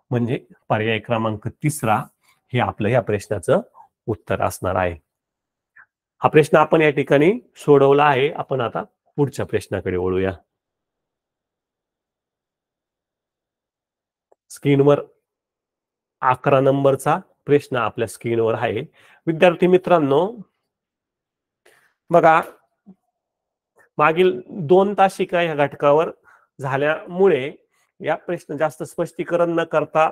म्हणजे पर्याय क्रमांक तिसरा हे आपलं या प्रश्नाचं उत्तर असणार आहे हा प्रश्न आपण या ठिकाणी सोडवला आहे आपण आता पुढच्या प्रश्नाकडे वळूया स्क्रीनवर अकरा नंबरचा प्रश्न आपल्या स्क्रीनवर आहे विद्यार्थी मित्रांनो बघा मागील दोन तास शिका या घटकावर झाल्यामुळे या प्रश्न जास्त स्पष्टीकरण न करता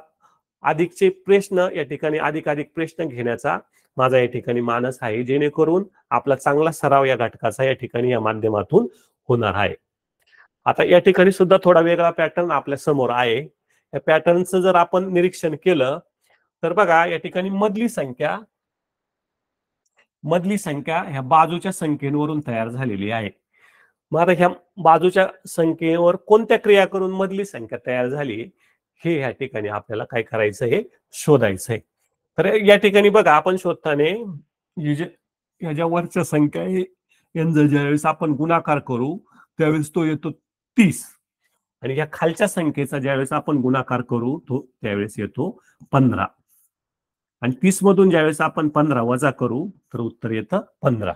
अधिकचे प्रश्न या ठिकाणी अधिकाधिक प्रश्न घेण्याचा माझा या ठिकाणी मानस आहे जेणेकरून आपला चांगला सराव या घटकाचा या ठिकाणी या माध्यमातून होणार आहे आता या ठिकाणी सुद्धा थोडा वेगळा पॅटर्न आपल्या समोर आहे या पॅटर्नचं जर आपण निरीक्षण केलं तर बघा या ठिकाणी मधली संख्या मधली संख्या ह्या बाजूच्या संख्येवरून तयार झालेली आहे मग आता ह्या बाजूच्या संख्येवर कोणत्या क्रिया करून मधली संख्या तयार झाली हे या ठिकाणी आपल्याला काय करायचं हे शोधायचं आहे तर या ठिकाणी बघा आपण शोधताना ह्या वरच्या संख्या आहे यांचा ज्यावेळेस आपण गुणाकार करू त्यावेळेस तो येतो तीस आणि या खालच्या संख्येचा ज्यावेळेस आपण गुणाकार करू तो त्यावेळेस येतो पंधरा आणि तीस मधून ज्यावेळेस आपण पंधरा वजा करू तर उत्तर येतं पंधरा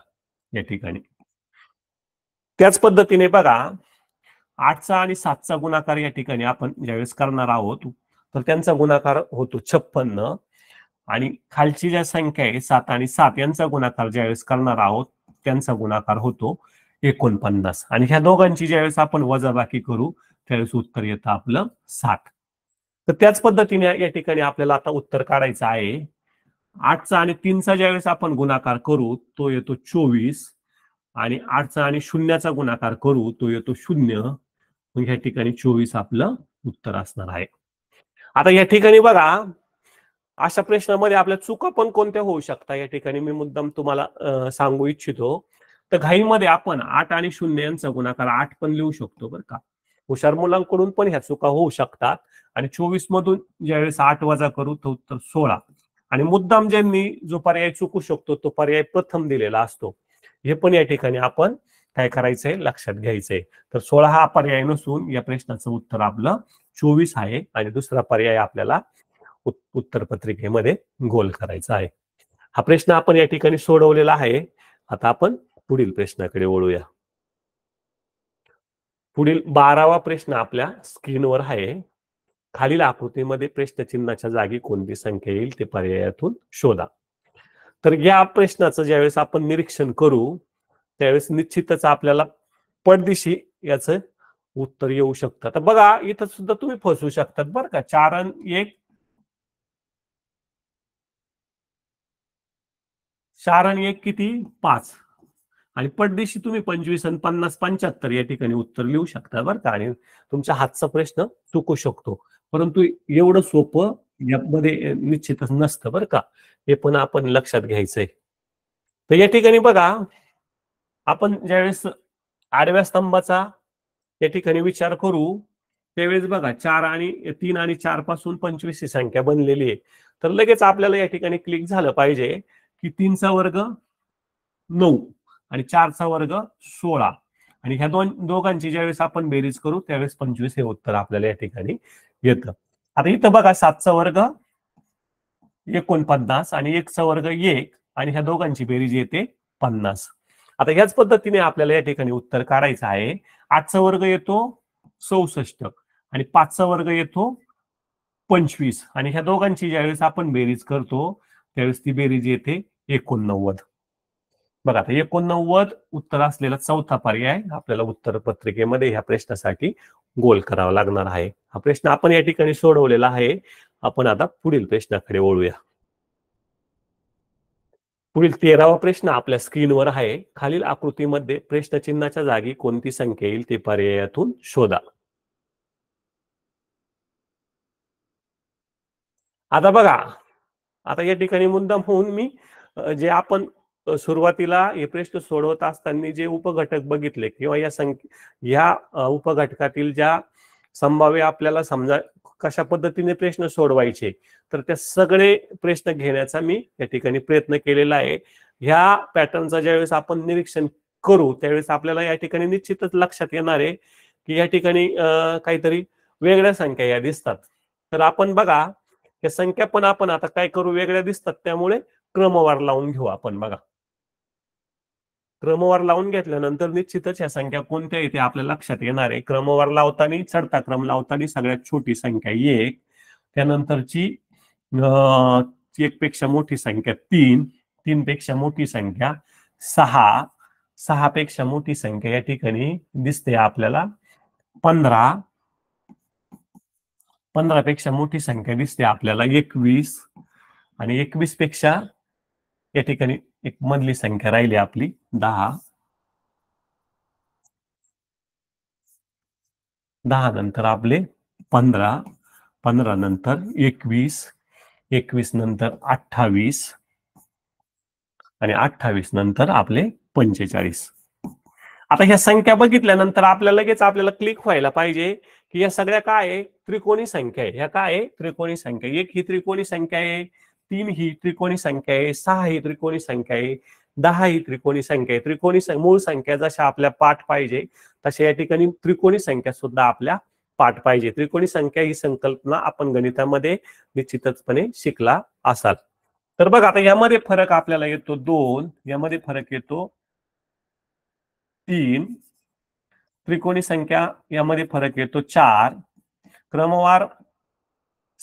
या ठिकाणी त्याच पद्धतीने बघा आठचा आणि सातचा गुणाकार या ठिकाणी आपण ज्यावेळेस करणार आहोत तर त्यांचा गुणाकार होतो छप्पन्न आणि खालची ज्या संख्या आहे सात आणि सात यांचा गुणाकार ज्यावेळेस करणार आहोत त्यांचा गुणाकार होतो एकोणपन्नास आणि ह्या दोघांची ज्यावेळेस आपण वजाबाकी करू त्यावेळेस उत्तर येतं आपलं सात तर त्याच पद्धतीने या ठिकाणी आपल्याला आता उत्तर काढायचं आहे आठचा आणि तीनचा ज्यावेळेस आपण गुणाकार करू तो येतो चोवीस आणि आठचा आणि शून्याचा गुणाकार करू तो येतो शून्य मग या ठिकाणी चोवीस आपलं उत्तर असणार आहे आता या ठिकाणी बघा अशा प्रश्नामध्ये आपल्या चुका पण कोणत्या होऊ शकता या ठिकाणी मी मुद्दाम तुम्हाला सांगू इच्छितो तर घाईमध्ये आपण आठ आणि शून्य यांचा गुणाकार आठ पण लिहू शकतो बरं का हुशार मुलांकडून पण ह्या चुका होऊ शकतात आणि चोवीस मधून ज्यावेळेस आठ वजा करू तो उत्तर सोळा आणि मुद्दाम ज्यांनी जो पर्याय चुकू शकतो तो पर्याय प्रथम दिलेला असतो हे पण या ठिकाणी आपण काय करायचंय लक्षात घ्यायचंय तर सोळा हा पर्याय नसून या प्रश्नाचं उत्तर आपलं चोवीस आहे आणि दुसरा पर्याय आपल्याला उत्तर पत्रिकेमध्ये गोल करायचा आहे हा प्रश्न आपण या ठिकाणी सोडवलेला आहे आता आपण पुढील प्रश्नाकडे वळूया पुढील बारावा प्रश्न आपल्या स्क्रीनवर आहे खालील आकृतीमध्ये प्रश्नचिन्हाच्या जागी कोणती संख्या येईल ते पर्यायातून शोधा तर या प्रश्नाचं ज्यावेळेस आपण निरीक्षण करू त्यावेळेस निश्चितच आपल्याला पडदिशी याच उत्तर येऊ शकतं तर बघा इथं सुद्धा तुम्ही फसू शकतात बरं का चारण एक चारण एक किती पाच आणि पडदिशी तुम्ही पंचवीस आणि पन्नास पंच्याहत्तर या ठिकाणी उत्तर लिहू शकता बरं का आणि तुमच्या हातचा प्रश्न चुकू शकतो परंतु एवढं सोपं यामध्ये निश्चितच नसतं बरं का हे पण आपण लक्षात घ्यायचंय तर या ठिकाणी बघा आपण ज्यावेळेस आडव्या स्तंभाचा या ठिकाणी विचार करू त्यावेळेस बघा चार आणि तीन आणि चार पासून पंचवीस ही संख्या बनलेली आहे तर लगेच आपल्याला या ठिकाणी क्लिक झालं पाहिजे की तीनचा वर्ग नऊ आणि चारचा वर्ग सोळा आणि ह्या दोन दोघांची ज्यावेळेस आपण बेरीज करू त्यावेळेस पंचवीस हे उत्तर आपल्याला या ठिकाणी येतं आता इथं बघा सातचा वर्ग एकोणपन्नास आणि एक वर्ग एक आणि ह्या दोघांची बेरीज येते पन्नास आता याच पद्धतीने आपल्याला या ठिकाणी उत्तर काढायचं आहे आठचा वर्ग येतो चौसष्ट आणि पाचचा वर्ग येतो पंचवीस आणि ह्या दोघांची ज्यावेळेस आपण बेरीज करतो त्यावेळेस ती बेरीज येते एकोणनव्वद बघा आता एकोणनव्वद उत्तर असलेला चौथा पर्याय आपल्याला उत्तर पत्रिकेमध्ये ह्या प्रश्नासाठी गोल करावा लागणार आहे हा प्रश्न आपण या ठिकाणी सोडवलेला आहे आपण आता पुढील प्रश्नाकडे वळूया पुढील तेरावा प्रश्न आपल्या स्क्रीनवर आहे खालील आकृतीमध्ये प्रश्नचिन्हाच्या जागी कोणती संख्या येईल ते पर्यायातून शोधा आता बघा आता या ठिकाणी मुद्दाम होऊन मी जे आपण सुरुवातीला हे प्रश्न सोडवत असताना जे उपघटक बघितले किंवा या संख्या या उपघटकातील ज्या संभाव्य आपल्याला समजा कशा पद्धतीने प्रश्न सोडवायचे तर त्या सगळे प्रश्न घेण्याचा मी या ठिकाणी प्रयत्न केलेला आहे ह्या पॅटर्नचा ज्यावेळेस आपण निरीक्षण करू त्यावेळेस आपल्याला या ठिकाणी निश्चितच लक्षात येणार आहे की या ठिकाणी काहीतरी वेगळ्या संख्या या दिसतात तर आपण बघा या संख्या पण आपण आता काय करू वेगळ्या दिसतात त्यामुळे क्रमवार लावून घेऊ आपण बघा क्रमवार लावून घेतल्यानंतर निश्चितच या संख्या कोणत्या इथे आपल्या लक्षात येणार आहे क्रमवार लावताना चढता क्रम लावताना सगळ्यात छोटी संख्या एक त्यानंतरची एक पेक्षा मोठी संख्या तीन तीन पेक्षा मोठी संख्या सहा सहा पेक्षा मोठी संख्या या ठिकाणी दिसते आपल्याला पंधरा पंधरा पेक्षा मोठी संख्या दिसते आपल्याला एकवीस आणि एकवीस पेक्षा या ठिकाणी एक मधली संख्या राहिली आपली दहा दहा नंतर आपले पंधरा पंधरा नंतर एकवीस एकवीस नंतर अठ्ठावीस आणि अठ्ठावीस नंतर आपले पंचेचाळीस आता ह्या संख्या बघितल्यानंतर आपल्याला लगेच आपल्याला क्लिक व्हायला पाहिजे की या सगळ्या काय आहे त्रिकोणी संख्या आहे ह्या काय आहे त्रिकोणी संख्या एक ही त्रिकोणी संख्या आहे तीन ही त्रिकोणी संख्या आहे सहा ही त्रिकोणी संख्या आहे दहा ही त्रिकोणी संख्या आहे त्रिकोणी मूळ संख्या जशा आपल्या पाठ पाहिजे तशा या ठिकाणी त्रिकोणी संख्या सुद्धा आपल्या पाठ पाहिजे त्रिकोणी संख्या ही संकल्पना आपण गणितामध्ये निश्चितचपणे शिकला असाल तर बघा आता यामध्ये फरक आपल्याला येतो दोन यामध्ये फरक येतो तीन त्रिकोणी संख्या यामध्ये फरक येतो चार क्रमवार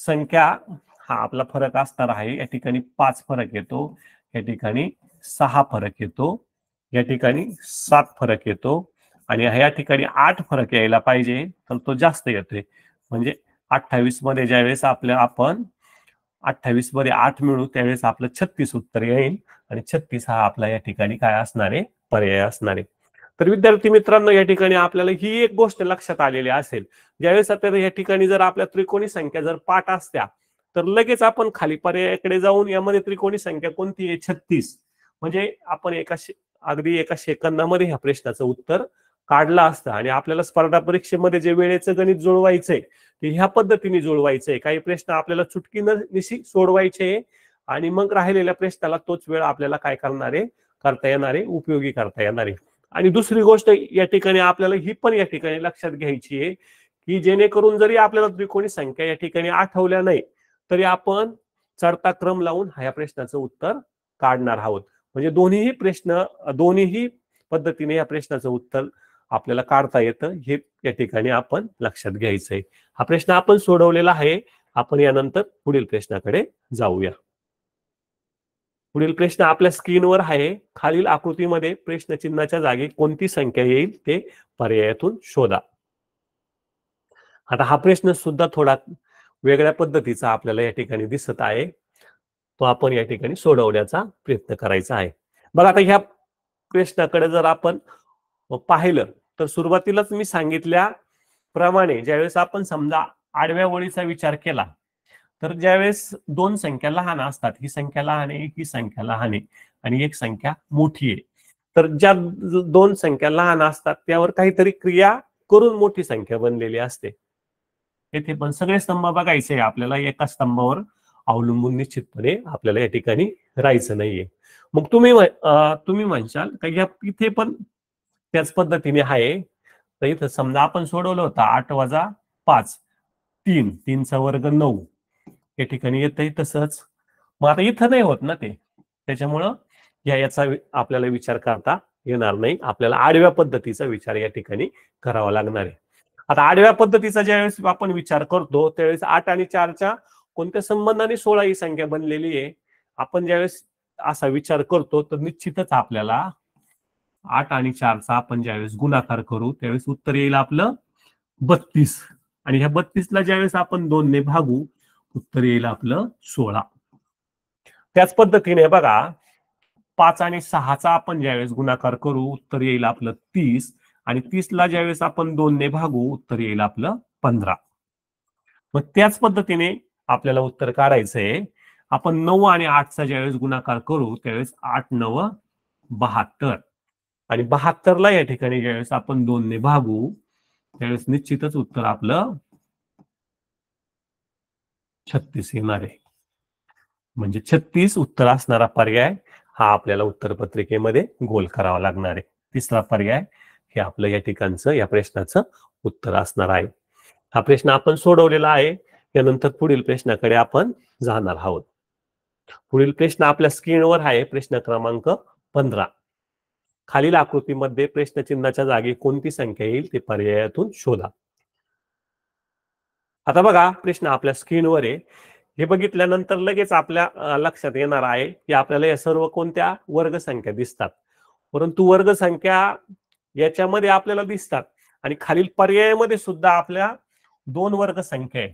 संख्या हा आपला फरक असणार आहे या ठिकाणी पाच फरक येतो या ठिकाणी सहा फरक येतो या ठिकाणी सात फरक येतो आणि या ठिकाणी आठ फरक यायला पाहिजे तर तो जास्त येतोय म्हणजे अठ्ठावीस मध्ये ज्यावेळेस आपल्या आपण अठ्ठावीस मध्ये आठ मिळू त्यावेळेस आपलं छत्तीस उत्तर येईल आणि छत्तीस हा आपला या ठिकाणी काय असणारे पर्याय असणारे तर विद्यार्थी मित्रांनो या ठिकाणी आपल्याला ही एक गोष्ट लक्षात आलेली असेल ज्यावेळेस आता या ठिकाणी जर आपल्या त्रिकोणी संख्या जर पाठ असत्या तर लगेच आपण खाली पर्यायाकडे जाऊन यामध्ये त्रिकोणी संख्या कोणती आहे छत्तीस म्हणजे आपण एका अगदी एका सेकंदामध्ये ह्या प्रश्नाचं उत्तर काढला असतं आणि आपल्याला स्पर्धा परीक्षेमध्ये जे वेळेचं गणित जुळवायचंय ते ह्या पद्धतीने जुळवायचंय काही प्रश्न आपल्याला चुटकी निशी सोडवायचे आणि मग राहिलेल्या प्रश्नाला तोच वेळ आपल्याला काय करणारे करता येणारे उपयोगी करता आहे आणि दुसरी गोष्ट या ठिकाणी आपल्याला ही पण या ठिकाणी लक्षात घ्यायची आहे की जेणेकरून जरी आपल्याला त्रिकोणी संख्या या ठिकाणी आठवल्या नाही तरी आपण चढता क्रम लावून ह्या प्रश्नाचं उत्तर काढणार आहोत म्हणजे दोन्हीही प्रश्न दोन्हीही पद्धतीने या प्रश्नाचं उत्तर आपल्याला काढता येतं हे या ठिकाणी आपण लक्षात घ्यायचं आहे हा प्रश्न आपण सोडवलेला आहे आपण यानंतर पुढील प्रश्नाकडे जाऊया पुढील प्रश्न आपल्या स्क्रीनवर आहे खालील आकृतीमध्ये प्रश्नचिन्हाच्या जागी कोणती संख्या येईल ते पर्यायातून शोधा आता हा प्रश्न सुद्धा थोडा वेगळ्या पद्धतीचा आपल्याला या ठिकाणी दिसत आहे तो आपण या ठिकाणी सोडवण्याचा प्रयत्न करायचा आहे बघा आता ह्या प्रश्नाकडे जर आपण पाहिलं तर सुरुवातीलाच मी सांगितल्याप्रमाणे ज्यावेळेस आपण समजा आडव्या ओळीचा विचार केला तर ज्यावेळेस दोन संख्या लहान असतात ही संख्या लहान आहे ही संख्या लहान आहे आणि एक संख्या मोठी आहे तर ज्या दोन संख्या लहान असतात त्यावर काहीतरी क्रिया करून मोठी संख्या बनलेली असते येथे पण सगळे स्तंभ बघायचे आपल्याला एका स्तंभावर अवलंबून निश्चितपणे आपल्याला या ठिकाणी राहायचं नाहीये मग तुम्ही तुम्ही म्हणशाल का या इथे पण त्याच पद्धतीने आहे तर इथं समजा आपण सोडवलं होतं आठ वाजा पाच तीन तीनचा वर्ग नऊ या ठिकाणी येत आहे तसंच मग आता इथं नाही होत ना ते त्याच्यामुळं या याचा आपल्याला विचार करता येणार नाही आपल्याला आडव्या पद्धतीचा विचार या ठिकाणी करावा लागणार आहे आता आडव्या पद्धतीचा ज्यावेळेस आपण विचार करतो त्यावेळेस आठ आणि चारच्या कोणत्या संबंधाने सोळा ही संख्या बनलेली आहे आपण ज्यावेळेस असा विचार करतो तर निश्चितच आपल्याला आठ आणि चारचा आपण ज्यावेळेस गुणाकार करू त्यावेळेस उत्तर येईल आपलं बत्तीस आणि ह्या बत्तीसला ज्यावेळेस आपण ने भागू उत्तर येईल आपलं सोळा त्याच पद्धतीने बघा पाच आणि सहाचा आपण ज्यावेळेस गुणाकार करू उत्तर येईल आपलं तीस आणि तीसला ज्यावेळेस आपण दोनने भागू उत्तर येईल आपलं पंधरा मग त्याच पद्धतीने आपल्याला उत्तर काढायचंय आपण नऊ आणि आठचा ज्यावेळेस गुणाकार करू त्यावेळेस आठ नव बहात्तर आणि बहात्तरला या ठिकाणी ज्यावेळेस आपण दोनने भागू त्यावेळेस निश्चितच उत्तर आपलं छत्तीस येणार आहे म्हणजे छत्तीस उत्तर असणारा पर्याय हा आपल्याला उत्तरपत्रिकेमध्ये गोल करावा लागणार आहे तिसरा पर्याय हे आपलं या ठिकाणचं या प्रश्नाचं उत्तर असणार आहे हा प्रश्न आपण सोडवलेला आहे यानंतर पुढील प्रश्नाकडे आपण जाणार आहोत पुढील प्रश्न आपल्या स्क्रीनवर आहे प्रश्न क्रमांक पंधरा खालील आकृतीमध्ये प्रश्नचिन्हाच्या जागी कोणती संख्या येईल ते पर्यायातून शोधा आता बघा प्रश्न आपल्या स्क्रीनवर आहे हे बघितल्यानंतर लगेच आपल्या लक्षात येणार आहे की आपल्याला या सर्व कोणत्या वर्ग संख्या दिसतात परंतु वर्ग संख्या याच्यामध्ये आपल्याला दिसतात आणि खालील पर्यायामध्ये सुद्धा आपल्या दोन वर्ग संख्या आहे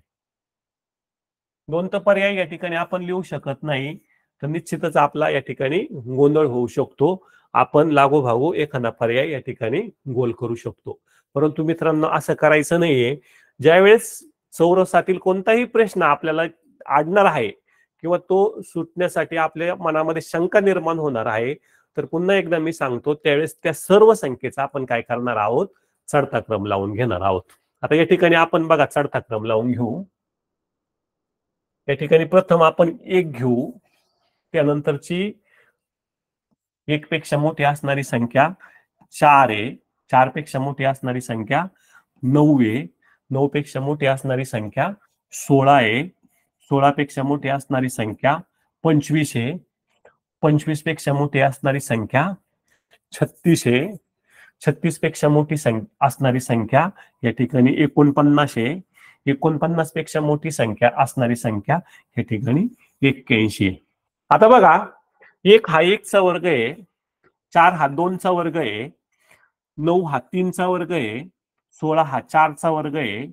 दोन तर पर्याय या ठिकाणी आपण लिहू शकत नाही तर निश्चितच आपला या ठिकाणी गोंधळ होऊ शकतो आपण लागोभागू एखादा पर्याय या ठिकाणी गोल करू शकतो परंतु मित्रांनो असं करायचं नाहीये ज्यावेळेस चौरसातील कोणताही प्रश्न आपल्याला आडणार आहे किंवा तो सुटण्यासाठी आपल्या मनामध्ये शंका निर्माण होणार आहे तर पुन्हा एकदा मी सांगतो त्यावेळेस त्या सर्व संख्येचा आपण काय करणार आहोत चढता क्रम लावून घेणार आहोत आता या ठिकाणी आपण बघा चढता क्रम लावून घेऊ या ठिकाणी प्रथम आपण एक घेऊ त्यानंतरची एक पेक्षा मोठी असणारी संख्या चार ए चार पेक्षा मोठी असणारी संख्या नऊ ए नऊ पेक्षा मोठी असणारी संख्या सोळा आहे सोळा पेक्षा मोठी असणारी संख्या पंचवीस आहे पंचवीस पेक्षा मोठी असणारी संख्या छत्तीस आहे छत्तीस पेक्षा मोठी संख्या असणारी संख्या या ठिकाणी एकोणपन्नास आहे एकोणपन्नास पेक्षा मोठी संख्या असणारी संख्या या ठिकाणी एक्क्याऐंशी आहे आता बघा एक हा एकचा वर्ग आहे चार हा दोनचा वर्ग आहे नऊ हा तीनचा वर्ग आहे सोळा हा चारचा वर्ग आहे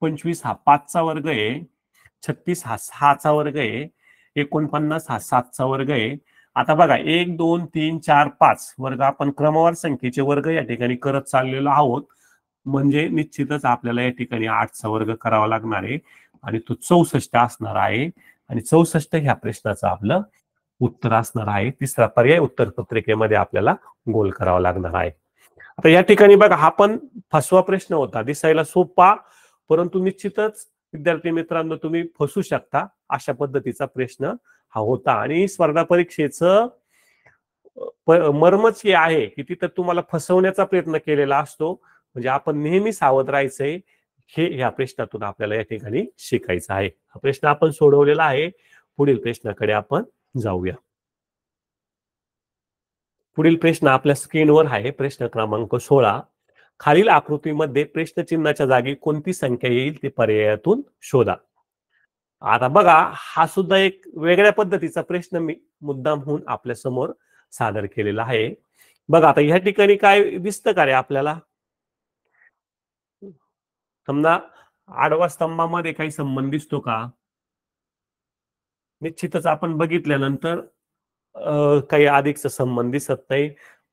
पंचवीस हा पाचचा वर्ग आहे छत्तीस हा सहाचा वर्ग आहे एकोणपन्नास हा सातचा वर्ग आहे आता बघा एक दोन तीन चार पाच वर्ग आपण क्रमवार संख्येचे वर्ग या ठिकाणी करत चाललेलो आहोत म्हणजे निश्चितच आपल्याला या ठिकाणी आठचा वर्ग करावा लागणार आहे आणि तो चौसष्ट असणार आहे आणि चौसष्ट ह्या प्रश्नाचं आपलं उत्तर असणार आहे तिसरा पर्याय उत्तर पत्रिकेमध्ये आपल्याला गोल करावा लागणार आहे आता या ठिकाणी बघा हा पण फसवा प्रश्न होता दिसायला सोपा परंतु निश्चितच विद्यार्थी मित्रांनो तुम्ही फसू शकता अशा पद्धतीचा प्रश्न हा होता आणि स्पर्धा परीक्षेचं मर्मच हे आहे की तिथं तुम्हाला फसवण्याचा प्रयत्न केलेला असतो म्हणजे आपण नेहमी सावध राहायचंय हे या प्रश्नातून आपल्याला या ठिकाणी शिकायचं आहे हा प्रश्न आपण सोडवलेला आहे पुढील प्रश्नाकडे आपण जाऊया पुढील प्रश्न आपल्या स्क्रीनवर आहे प्रश्न क्रमांक सोळा खालील आकृतीमध्ये प्रश्नचिन्हाच्या जागी कोणती संख्या येईल ते पर्यायातून शोधा आता बघा हा सुद्धा एक वेगळ्या पद्धतीचा प्रश्न मी मुद्दाम होऊन आपल्या समोर सादर केलेला आहे बघा आता ह्या ठिकाणी काय दिसतं का रे आपल्याला समजा आडवा स्तंभामध्ये काही संबंध दिसतो का निश्चितच आपण बघितल्यानंतर काही अधिकच संबंध दिसत नाही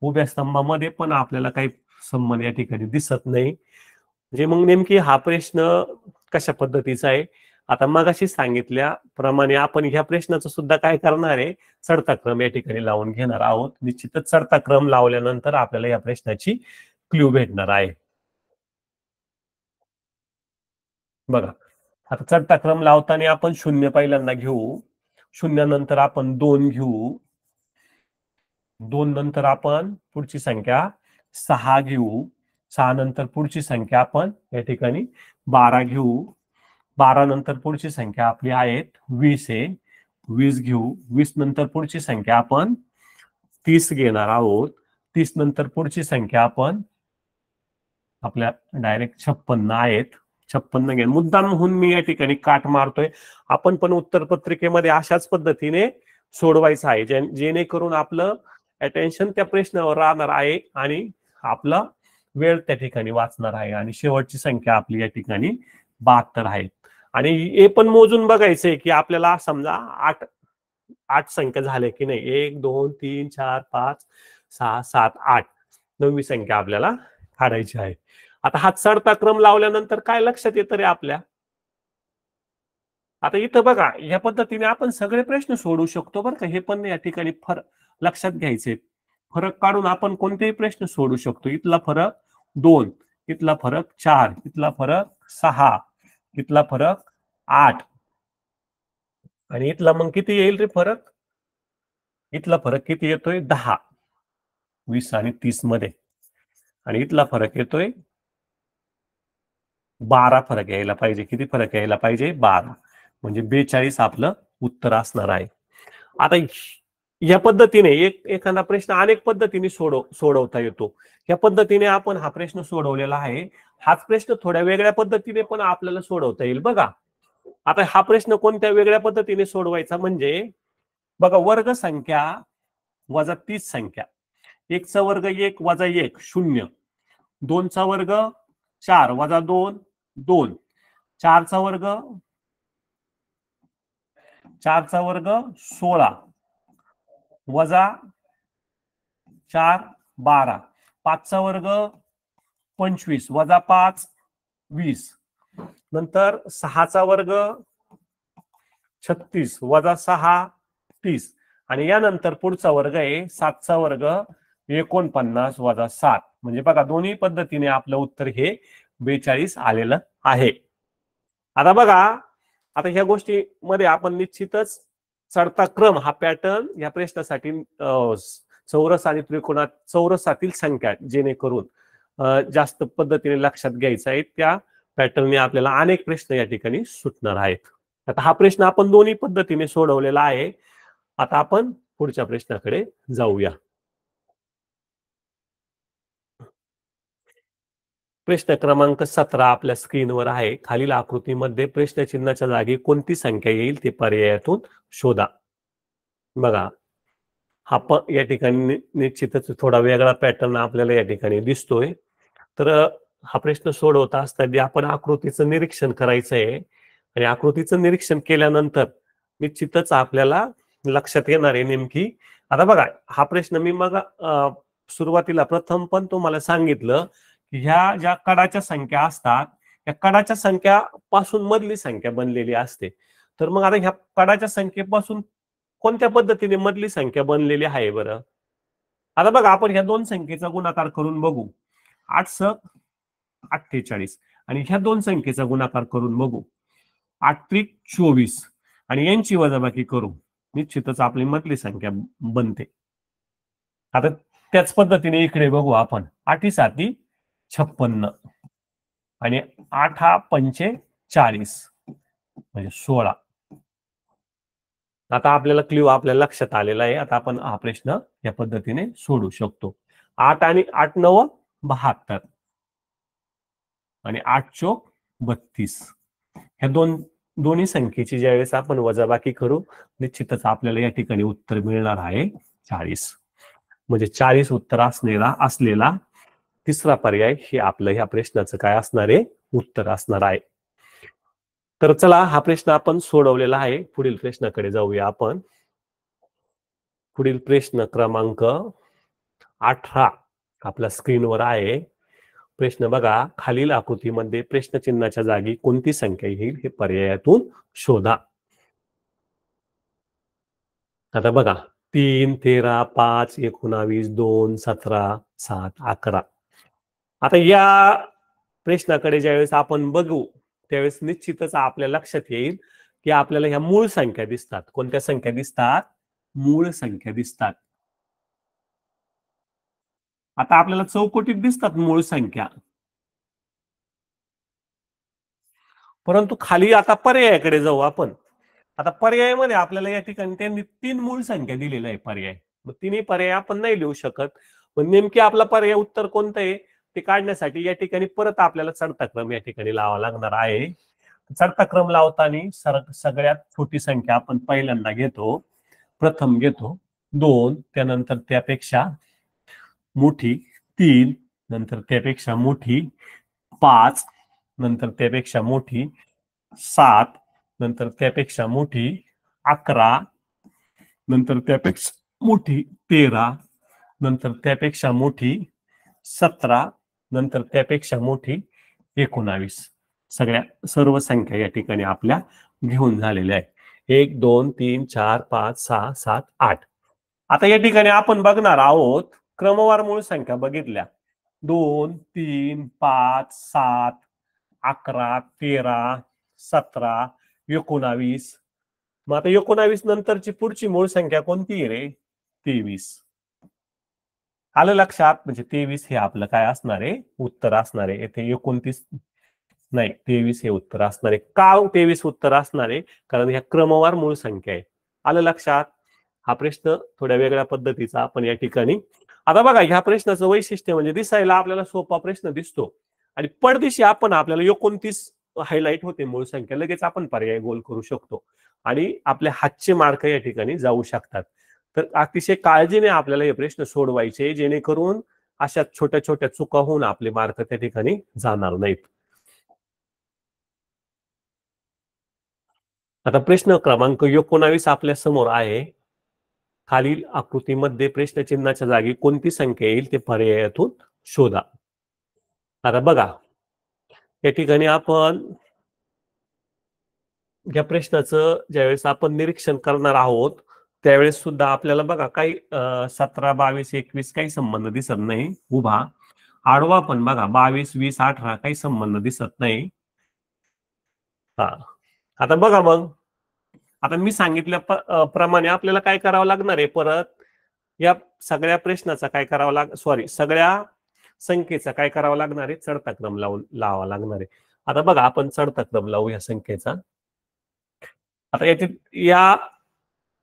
उभ्या स्तंभामध्ये पण आपल्याला काही संबंध या ठिकाणी दिसत नाही म्हणजे मग नेमकी हा प्रश्न कशा पद्धतीचा आहे आता मगाशी सांगितल्याप्रमाणे आपण ह्या प्रश्नाचं सुद्धा काय करणार आहे चढता क्रम या ठिकाणी लावून घेणार आहोत निश्चितच चढता क्रम लावल्यानंतर आपल्याला या प्रश्नाची क्ल्यू भेटणार आहे बघा आता चढता क्रम लावताना आपण शून्य पहिल्यांदा घेऊ शून्यानंतर आपण दोन घेऊ दोन नंतर आपण पुढची संख्या सहा घेऊ सहा नंतर पुढची संख्या आपण या ठिकाणी बारा घेऊ बारा नंतर पुढची संख्या आपली आहेत वीस आहे वीस घेऊ वीस नंतर पुढची संख्या आपण तीस घेणार आहोत तीस नंतर पुढची संख्या आपण आपल्या डायरेक्ट छप्पन्न आहेत छप्पन्न घेऊन मुद्दाम म्हणून मी या ठिकाणी काट मारतोय आपण पण उत्तर पत्रिकेमध्ये अशाच पद्धतीने सोडवायचं आहे जेणेकरून आपलं अटेन्शन त्या प्रश्नावर राहणार आहे आणि आपला वेळ त्या ठिकाणी वाचणार आहे आणि शेवटची संख्या आपली या ठिकाणी बहात्तर आहे आणि हे पण मोजून बघायचंय की आपल्याला समजा आठ आठ संख्या झाल्या की नाही एक दोन तीन चार पाच सहा सात आठ नववी संख्या आपल्याला काढायची आहे आता हा चढता क्रम लावल्यानंतर काय लक्षात येतं रे आपल्या आता इथं बघा या पद्धतीने आपण सगळे प्रश्न सोडू शकतो बरं का हे पण या ठिकाणी फरक लक्षात घ्यायचे फरक काढून आपण कोणतेही प्रश्न सोडू शकतो इथला फरक दोन इथला फरक चार इथला फरक सहा कितला फरक आठ आणि इथला मग किती येईल रे फरक इथला फरक किती येतोय दहा वीस आणि तीस मध्ये आणि इथला फरक येतोय बारा फरक यायला पाहिजे किती फरक यायला पाहिजे बारा म्हणजे बेचाळीस आपलं उत्तर असणार आहे आता या पद्धतीने एक एखादा प्रश्न अनेक पद्धतीने सोडव सोडवता येतो या पद्धतीने आपण हा प्रश्न सोडवलेला आहे हाच प्रश्न थोड्या वेगळ्या पद्धतीने पण आपल्याला सोडवता येईल बघा आता हा प्रश्न कोणत्या वेगळ्या पद्धतीने सोडवायचा म्हणजे बघा वर्ग संख्या वजा तीस संख्या एकचा वर्ग एक वजा एक शून्य दोनचा वर्ग चार वजा दोन दोन चारचा वर्ग चारचा वर्ग सोळा वजा चार बारा पाचचा वर्ग पंचवीस वजा पाच वीस नंतर सहाचा वर्ग छत्तीस वजा सहा तीस आणि यानंतर पुढचा वर्ग आहे सातचा वर्ग एकोणपन्नास वजा सात म्हणजे बघा दोन्ही पद्धतीने आपलं उत्तर हे बेचाळीस आलेलं आहे आता बघा आता ह्या गोष्टी मध्ये आपण निश्चितच चढता क्रम हा पॅटर्न या प्रश्नासाठी चौरस आणि त्रिकोणात चौरसातील संख्या जेणेकरून जास्त पद्धतीने लक्षात घ्यायचं आहे त्या पॅटर्नने आपल्याला अनेक प्रश्न या ठिकाणी सुटणार आहेत आता हा प्रश्न आपण दोन्ही पद्धतीने सोडवलेला आहे आता आपण पुढच्या प्रश्नाकडे जाऊया प्रश्न क्रमांक सतरा आपल्या स्क्रीनवर आहे खालील आकृतीमध्ये प्रश्नचिन्हाच्या जागी कोणती संख्या येईल ते पर्यायातून शोधा बघा हा प या ठिकाणी निश्चितच थोडा वेगळा पॅटर्न आपल्याला या ठिकाणी दिसतोय तर हा प्रश्न सोडवता असताना आपण आकृतीचं निरीक्षण करायचं आहे आणि आकृतीचं निरीक्षण केल्यानंतर निश्चितच आपल्याला लक्षात येणार आहे नेमकी आता बघा हा प्रश्न मी मग सुरुवातीला प्रथम पण तुम्हाला सांगितलं की ह्या ज्या कडाच्या संख्या असतात या कडाच्या संख्या पासून मधली संख्या बनलेली असते तर मग आता ह्या कडाच्या संख्येपासून कोणत्या पद्धतीने मधली संख्या बनलेली आहे बरं आता बघा आपण ह्या दोन संख्येचा गुणाकार करून बघू आठ स अठ्ठेचाळीस आणि ह्या दोन संख्येचा गुणाकार करून बघू आठ चोवीस आणि यांची वजाबाकी करू निश्चितच आपली मधली संख्या बनते आता त्याच पद्धतीने इकडे बघू आपण आठी साती छप्पन्न आणि आठ पंचे चाळीस म्हणजे सोळा आता आपल्याला क्ल्यू आपल्या लक्षात आलेला आहे आता आपण हा प्रश्न या पद्धतीने सोडू शकतो आठ आणि आठ नव बहात्तर आणि आठ चोक बत्तीस ह्या दोन दोन्ही संख्येची ज्यावेळेस आपण वजाबाकी करू निश्चितच आपल्याला या ठिकाणी उत्तर मिळणार आहे चाळीस म्हणजे चाळीस उत्तर असलेला असलेला तिसरा पर्याय हे आपलं ह्या प्रश्नाचं काय असणार आहे उत्तर असणार आहे तर चला हा प्रश्न आपण सोडवलेला आहे पुढील प्रश्नाकडे जाऊया आपण पुढील प्रश्न क्रमांक अठरा आपल्या स्क्रीनवर आहे प्रश्न बघा खालील आकृतीमध्ये प्रश्नचिन्हाच्या जागी कोणती संख्या येईल हे पर्यायातून शोधा आता बघा तीन तेरा पाच एकोणावीस दोन सतरा सात अकरा आता या प्रश्नाकडे ज्यावेळेस आपण बघू त्यावेळेस निश्चितच आपल्या लक्षात येईल की आपल्याला ह्या मूळ संख्या दिसतात कोणत्या संख्या दिसतात मूळ संख्या दिसतात आता आपल्याला चौकोटीत दिसतात मूळ संख्या परंतु खाली आता पर्यायाकडे जाऊ आपण आता पर्यायामध्ये आपल्याला या ठिकाणी त्यांनी तीन मूळ संख्या दिलेल्या आहे पर्याय मग तिन्ही पर्याय आपण नाही लिहू शकत मग नेमकी आपला पर्याय उत्तर कोणतं आहे ते काढण्यासाठी या ठिकाणी परत आपल्याला चढता क्रम या ठिकाणी लावा लागणार आहे चढता क्रम लावताना सगळ्यात छोटी संख्या आपण पहिल्यांदा घेतो प्रथम घेतो दोन त्यानंतर त्यापेक्षा मोठी तीन नंतर त्यापेक्षा मोठी पाच नंतर त्यापेक्षा मोठी सात नंतर त्यापेक्षा मोठी अकरा नंतर त्यापेक्षा मोठी तेरा नंतर त्यापेक्षा मोठी सतरा नंतर त्यापेक्षा मोठी एकोणावीस सगळ्या सर्व संख्या या ठिकाणी आपल्या घेऊन झालेल्या आहेत एक दोन तीन चार पाच सहा सात आठ आता या ठिकाणी आपण बघणार आहोत क्रमवार मूळ संख्या बघितल्या दोन तीन पाच सात अकरा तेरा सतरा एकोणावीस मग आता एकोणावीस नंतरची पुढची मूळ संख्या कोणती रे तेवीस आलं लक्षात म्हणजे तेवीस हे आपलं काय असणार आहे उत्तर असणार आहे येथे एकोणतीस नाही तेवीस हे उत्तर असणार आहे का हो तेवीस उत्तर असणार आहे कारण ह्या क्रमवार मूळ संख्या आहे आलं लक्षात हा प्रश्न थोड्या वेगळ्या पद्धतीचा आपण या ठिकाणी आता बघा ह्या प्रश्नाचं वैशिष्ट्य म्हणजे दिसायला आपल्याला सोपा प्रश्न दिसतो आणि पडदिशी आपण आपल्याला एकोणतीस हायलाईट होते मूळ संख्या लगेच आपण पर्याय गोल करू शकतो आणि आपले हातचे मार्क या ठिकाणी जाऊ शकतात तर अतिशय काळजीने आपल्याला हे प्रश्न सोडवायचे जेणेकरून अशा छोट्या छोट्या चुका होऊन आपले मार्क त्या ठिकाणी जाणार नाहीत आता प्रश्न क्रमांक एकोणावीस आपल्या समोर आहे खालील आकृतीमध्ये प्रश्नचिन्हाच्या जागी कोणती संख्या येईल ते पर्यायातून शोधा आता बघा या ठिकाणी आपण या प्रश्नाचं ज्यावेळेस आपण निरीक्षण करणार आहोत त्यावेळेस सुद्धा आपल्याला बघा काही सतरा बावीस एकवीस काही संबंध दिसत नाही उभा आडवा पण बघा बावीस वीस अठरा काही संबंध दिसत नाही हा आता बघा मग आता मी सांगितल्या प्रमाणे आपल्याला काय करावं लागणार आहे परत या सगळ्या प्रश्नाचा काय करावा लाग सॉरी सगळ्या संख्येचा काय करावं लागणार आहे चढता क्रम लावून लावा लागणार आहे आता बघा आपण चढता क्रम लावू या संख्येचा आता याचे या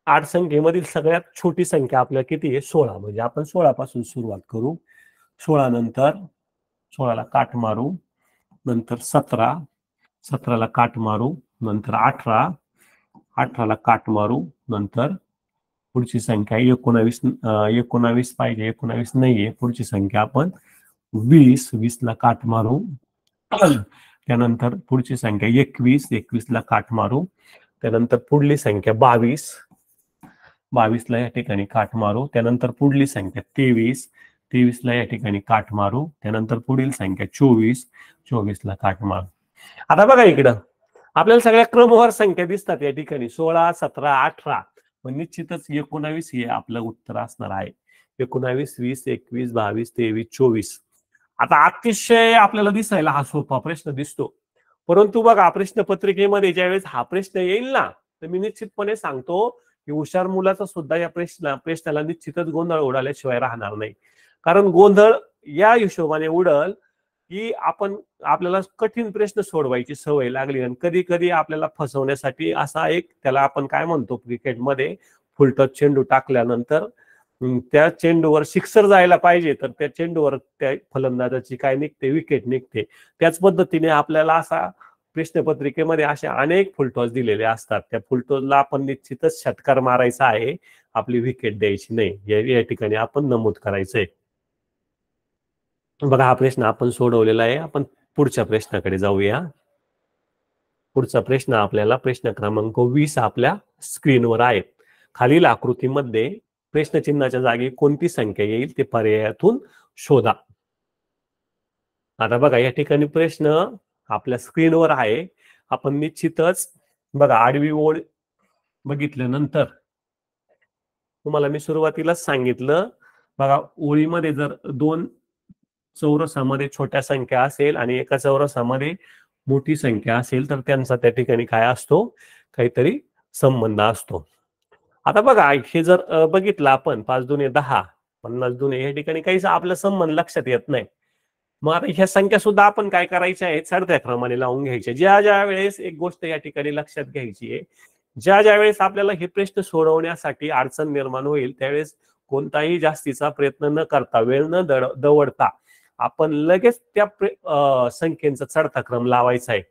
आठ संख्येमधील सगळ्यात छोटी संख्या आपल्याला किती आहे सोळा म्हणजे आपण सोळापासून पासून सुरुवात करू सोळा नंतर सोळाला काठ मारू नंतर सतरा सतराला काठ मारू नंतर अठरा अठराला काठ मारू नंतर पुढची संख्या एकोणावीस एकोणावीस पाहिजे एकोणावीस नाहीये पुढची संख्या आपण वीस वीस ला काठ मारू त्यानंतर पुढची संख्या एकवीस एकवीसला ला काठ मारू त्यानंतर पुढली संख्या बावीस बावीसला या ठिकाणी काठ मारू त्यानंतर पुढली संख्या तेवीस तेवीसला या ठिकाणी काठ मारू त्यानंतर पुढील संख्या चोवीस चोवीसला काठ मारू आता बघा इकडं आपल्याला सगळ्या क्रमवार संख्या दिसतात या ठिकाणी सोळा सतरा अठरा मग निश्चितच एकोणावीस हे आपलं उत्तर असणार आहे एकोणावीस वीस एकवीस बावीस तेवीस चोवीस आता अतिशय आपल्याला दिसायला हा सोपा प्रश्न दिसतो परंतु बघा प्रश्न पत्रिकेमध्ये ज्यावेळेस हा प्रश्न येईल ना तर मी निश्चितपणे सांगतो की हुशार मुलाचा सुद्धा या प्रश्न प्रश्नाला निश्चितच गोंधळ उडाल्याशिवाय राहणार नाही कारण गोंधळ या हिशोबाने उडल की आपण आपल्याला कठीण प्रश्न सोडवायची सवय लागली आणि कधी कधी आपल्याला फसवण्यासाठी असा एक त्याला आपण काय म्हणतो क्रिकेटमध्ये फुलट चेंडू टाकल्यानंतर त्या चेंडूवर सिक्सर जायला पाहिजे तर त्या चेंडूवर त्या फलंदाजाची काय निघते विकेट निघते त्याच पद्धतीने आपल्याला असा प्रश्नपत्रिकेमध्ये असे अनेक फुलटॉस दिलेले असतात त्या फुलटॉसला आपण निश्चितच षटकार मारायचा आहे आपली विकेट द्यायची नाही या ठिकाणी आपण नमूद करायचंय बघा हा प्रश्न आपण सोडवलेला आहे आपण पुढच्या प्रश्नाकडे जाऊया पुढचा प्रश्न आपल्याला प्रश्न क्रमांक वीस आपल्या स्क्रीनवर आहे खालील आकृतीमध्ये प्रश्नचिन्हाच्या जागी कोणती संख्या येईल ते पर्यायातून शोधा आता बघा या ठिकाणी प्रश्न आपल्या स्क्रीनवर आहे आपण निश्चितच बघा आडवी ओळ बघितल्यानंतर तुम्हाला मी सुरुवातीलाच सांगितलं बघा ओळीमध्ये जर दोन चौरसामध्ये छोट्या संख्या असेल आणि एका चौरसामध्ये मोठी संख्या असेल तर त्यांचा त्या ठिकाणी काय असतो काहीतरी संबंध असतो आता बघा हे जर बघितलं आपण पाच दुने दहा पन्नास दुने या ठिकाणी काहीच आपला संबंध लक्षात येत नाही मग आता ह्या संख्या सुद्धा आपण काय करायच्या आहेत चढत्या क्रमाने लावून घ्यायच्या ज्या ज्या वेळेस एक गोष्ट या ठिकाणी लक्षात घ्यायची आहे ज्या ज्या वेळेस आपल्याला हे प्रश्न सोडवण्यासाठी अडचण निर्माण होईल त्यावेळेस कोणताही जास्तीचा प्रयत्न न करता वेळ न दवडता आपण लगेच त्या संख्येचा चढता क्रम लावायचा आहे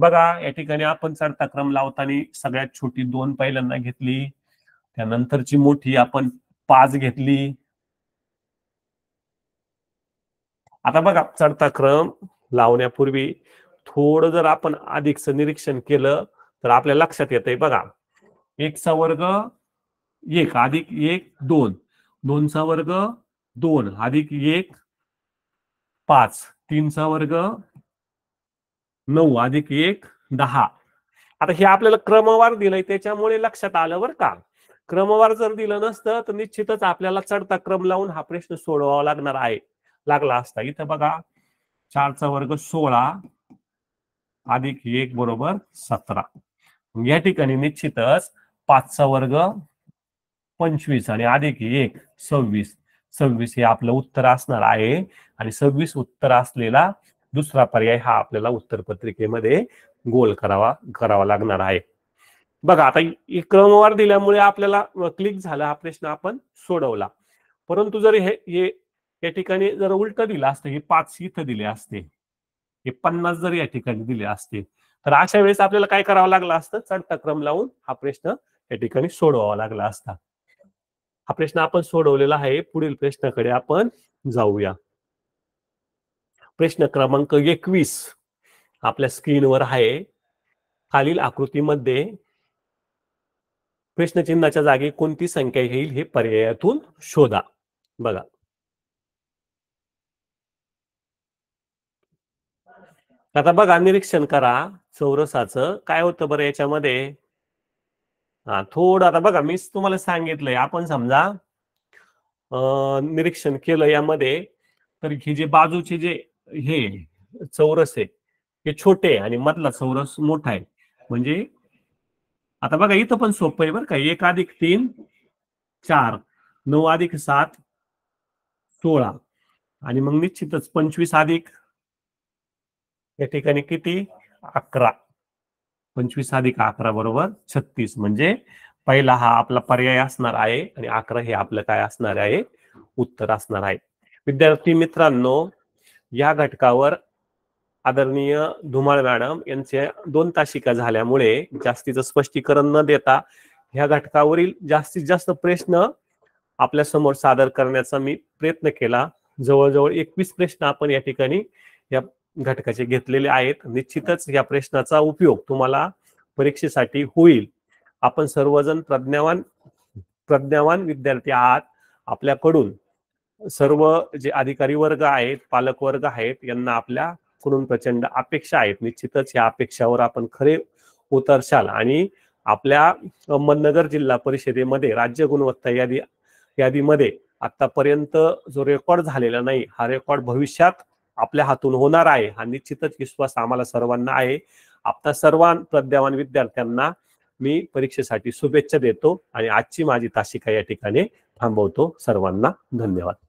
बघा या ठिकाणी आपण चढता क्रम लावताना सगळ्यात छोटी दोन पहिल्यांदा घेतली त्यानंतरची मोठी आपण पाच घेतली आता बघा चढता क्रम लावण्यापूर्वी थोडं जर आपण अधिक निरीक्षण केलं तर आपल्या लक्षात येत आहे बघा एकचा वर्ग एक अधिक एक दोन दोनचा वर्ग दोन अधिक एक पाच तीनचा वर्ग नऊ अधिक एक दहा आता हे आपल्याला क्रमवार दिलंय त्याच्यामुळे लक्षात आलं बरं का क्रमवार जर दिलं नसतं तर निश्चितच आपल्याला चढता क्रम लावून हा प्रश्न सोडवावा लागणार आहे लागला असता इथं बघा चारचा वर्ग सोळा अधिक एक बरोबर सतरा या ठिकाणी निश्चितच पाचचा वर्ग पंचवीस आणि अधिक एक सव्वीस सव्वीस हे आपलं उत्तर असणार आहे आणि सव्वीस उत्तर असलेला दुसरा पर्याय हा आपल्याला उत्तर पत्रिकेमध्ये गोल करावा करावा लागणार आहे बघा आता क्रमवार दिल्यामुळे आपल्याला क्लिक झाला हा प्रश्न आपण सोडवला परंतु जर हे या ठिकाणी जर उलट दिलं असतं हे पाच इथं दिले असते हे पन्नास जर या ठिकाणी दिले असते तर अशा वेळेस आपल्याला काय करावं लागलं असतं चढता क्रम लावून हा प्रश्न या ठिकाणी सोडवावा लागला असता हा प्रश्न आपण सोडवलेला आहे पुढील प्रश्नाकडे आपण जाऊया प्रश्न क्रमांक एकवीस आपल्या स्क्रीनवर आहे खालील आकृतीमध्ये प्रश्नचिन्हाच्या जागी कोणती संख्या येईल हे पर्यायातून शोधा बघा आता बघा निरीक्षण करा चौरसाचं काय होतं बरं याच्यामध्ये हा थोडं आता बघा मीच तुम्हाला सांगितलंय आपण समजा निरीक्षण केलं यामध्ये तर हे जे बाजूचे जे हे चौरस आहे हे छोटे आणि मधला चौरस मोठा आहे म्हणजे आता बघा इथं पण सोपं आहे बरं का एक अधिक तीन चार नऊ अधिक सात सोळा आणि मग निश्चितच पंचवीस अधिक या ठिकाणी किती अकरा पंचवीस अधिक अकरा बरोबर छत्तीस म्हणजे पहिला हा आपला पर्याय असणार आहे आणि अकरा हे आपलं काय असणार आहे उत्तर असणार आहे विद्यार्थी मित्रांनो या घटकावर आदरणीय धुमाळ मॅडम यांचे दोन तासिका झाल्यामुळे जास्तीचं स्पष्टीकरण न देता ह्या घटकावरील जास्तीत जास्त प्रश्न आपल्या समोर सादर करण्याचा मी प्रयत्न केला जवळजवळ एकवीस प्रश्न आपण या ठिकाणी या घटकाचे घेतलेले आहेत निश्चितच या प्रश्नाचा उपयोग तुम्हाला परीक्षेसाठी होईल आपण सर्वजण प्रज्ञावान प्रज्ञावान विद्यार्थी आहात आपल्याकडून सर्व जे अधिकारी वर्ग आहेत पालक वर्ग आहेत यांना आपल्याकडून प्रचंड अपेक्षा आहेत निश्चितच या अपेक्षावर आपण खरे उतरशाल आणि आपल्या अहमदनगर जिल्हा परिषदेमध्ये राज्य गुणवत्ता यादी यादीमध्ये आतापर्यंत जो रेकॉर्ड झालेला नाही हा रेकॉर्ड भविष्यात आपल्या हातून होणार आहे हा निश्चितच विश्वास आम्हाला सर्वांना आहे आपल्या सर्व प्रद्यावान विद्यार्थ्यांना मी परीक्षेसाठी शुभेच्छा देतो आणि आजची माझी तासिका या ठिकाणी थांबवतो सर्वांना धन्यवाद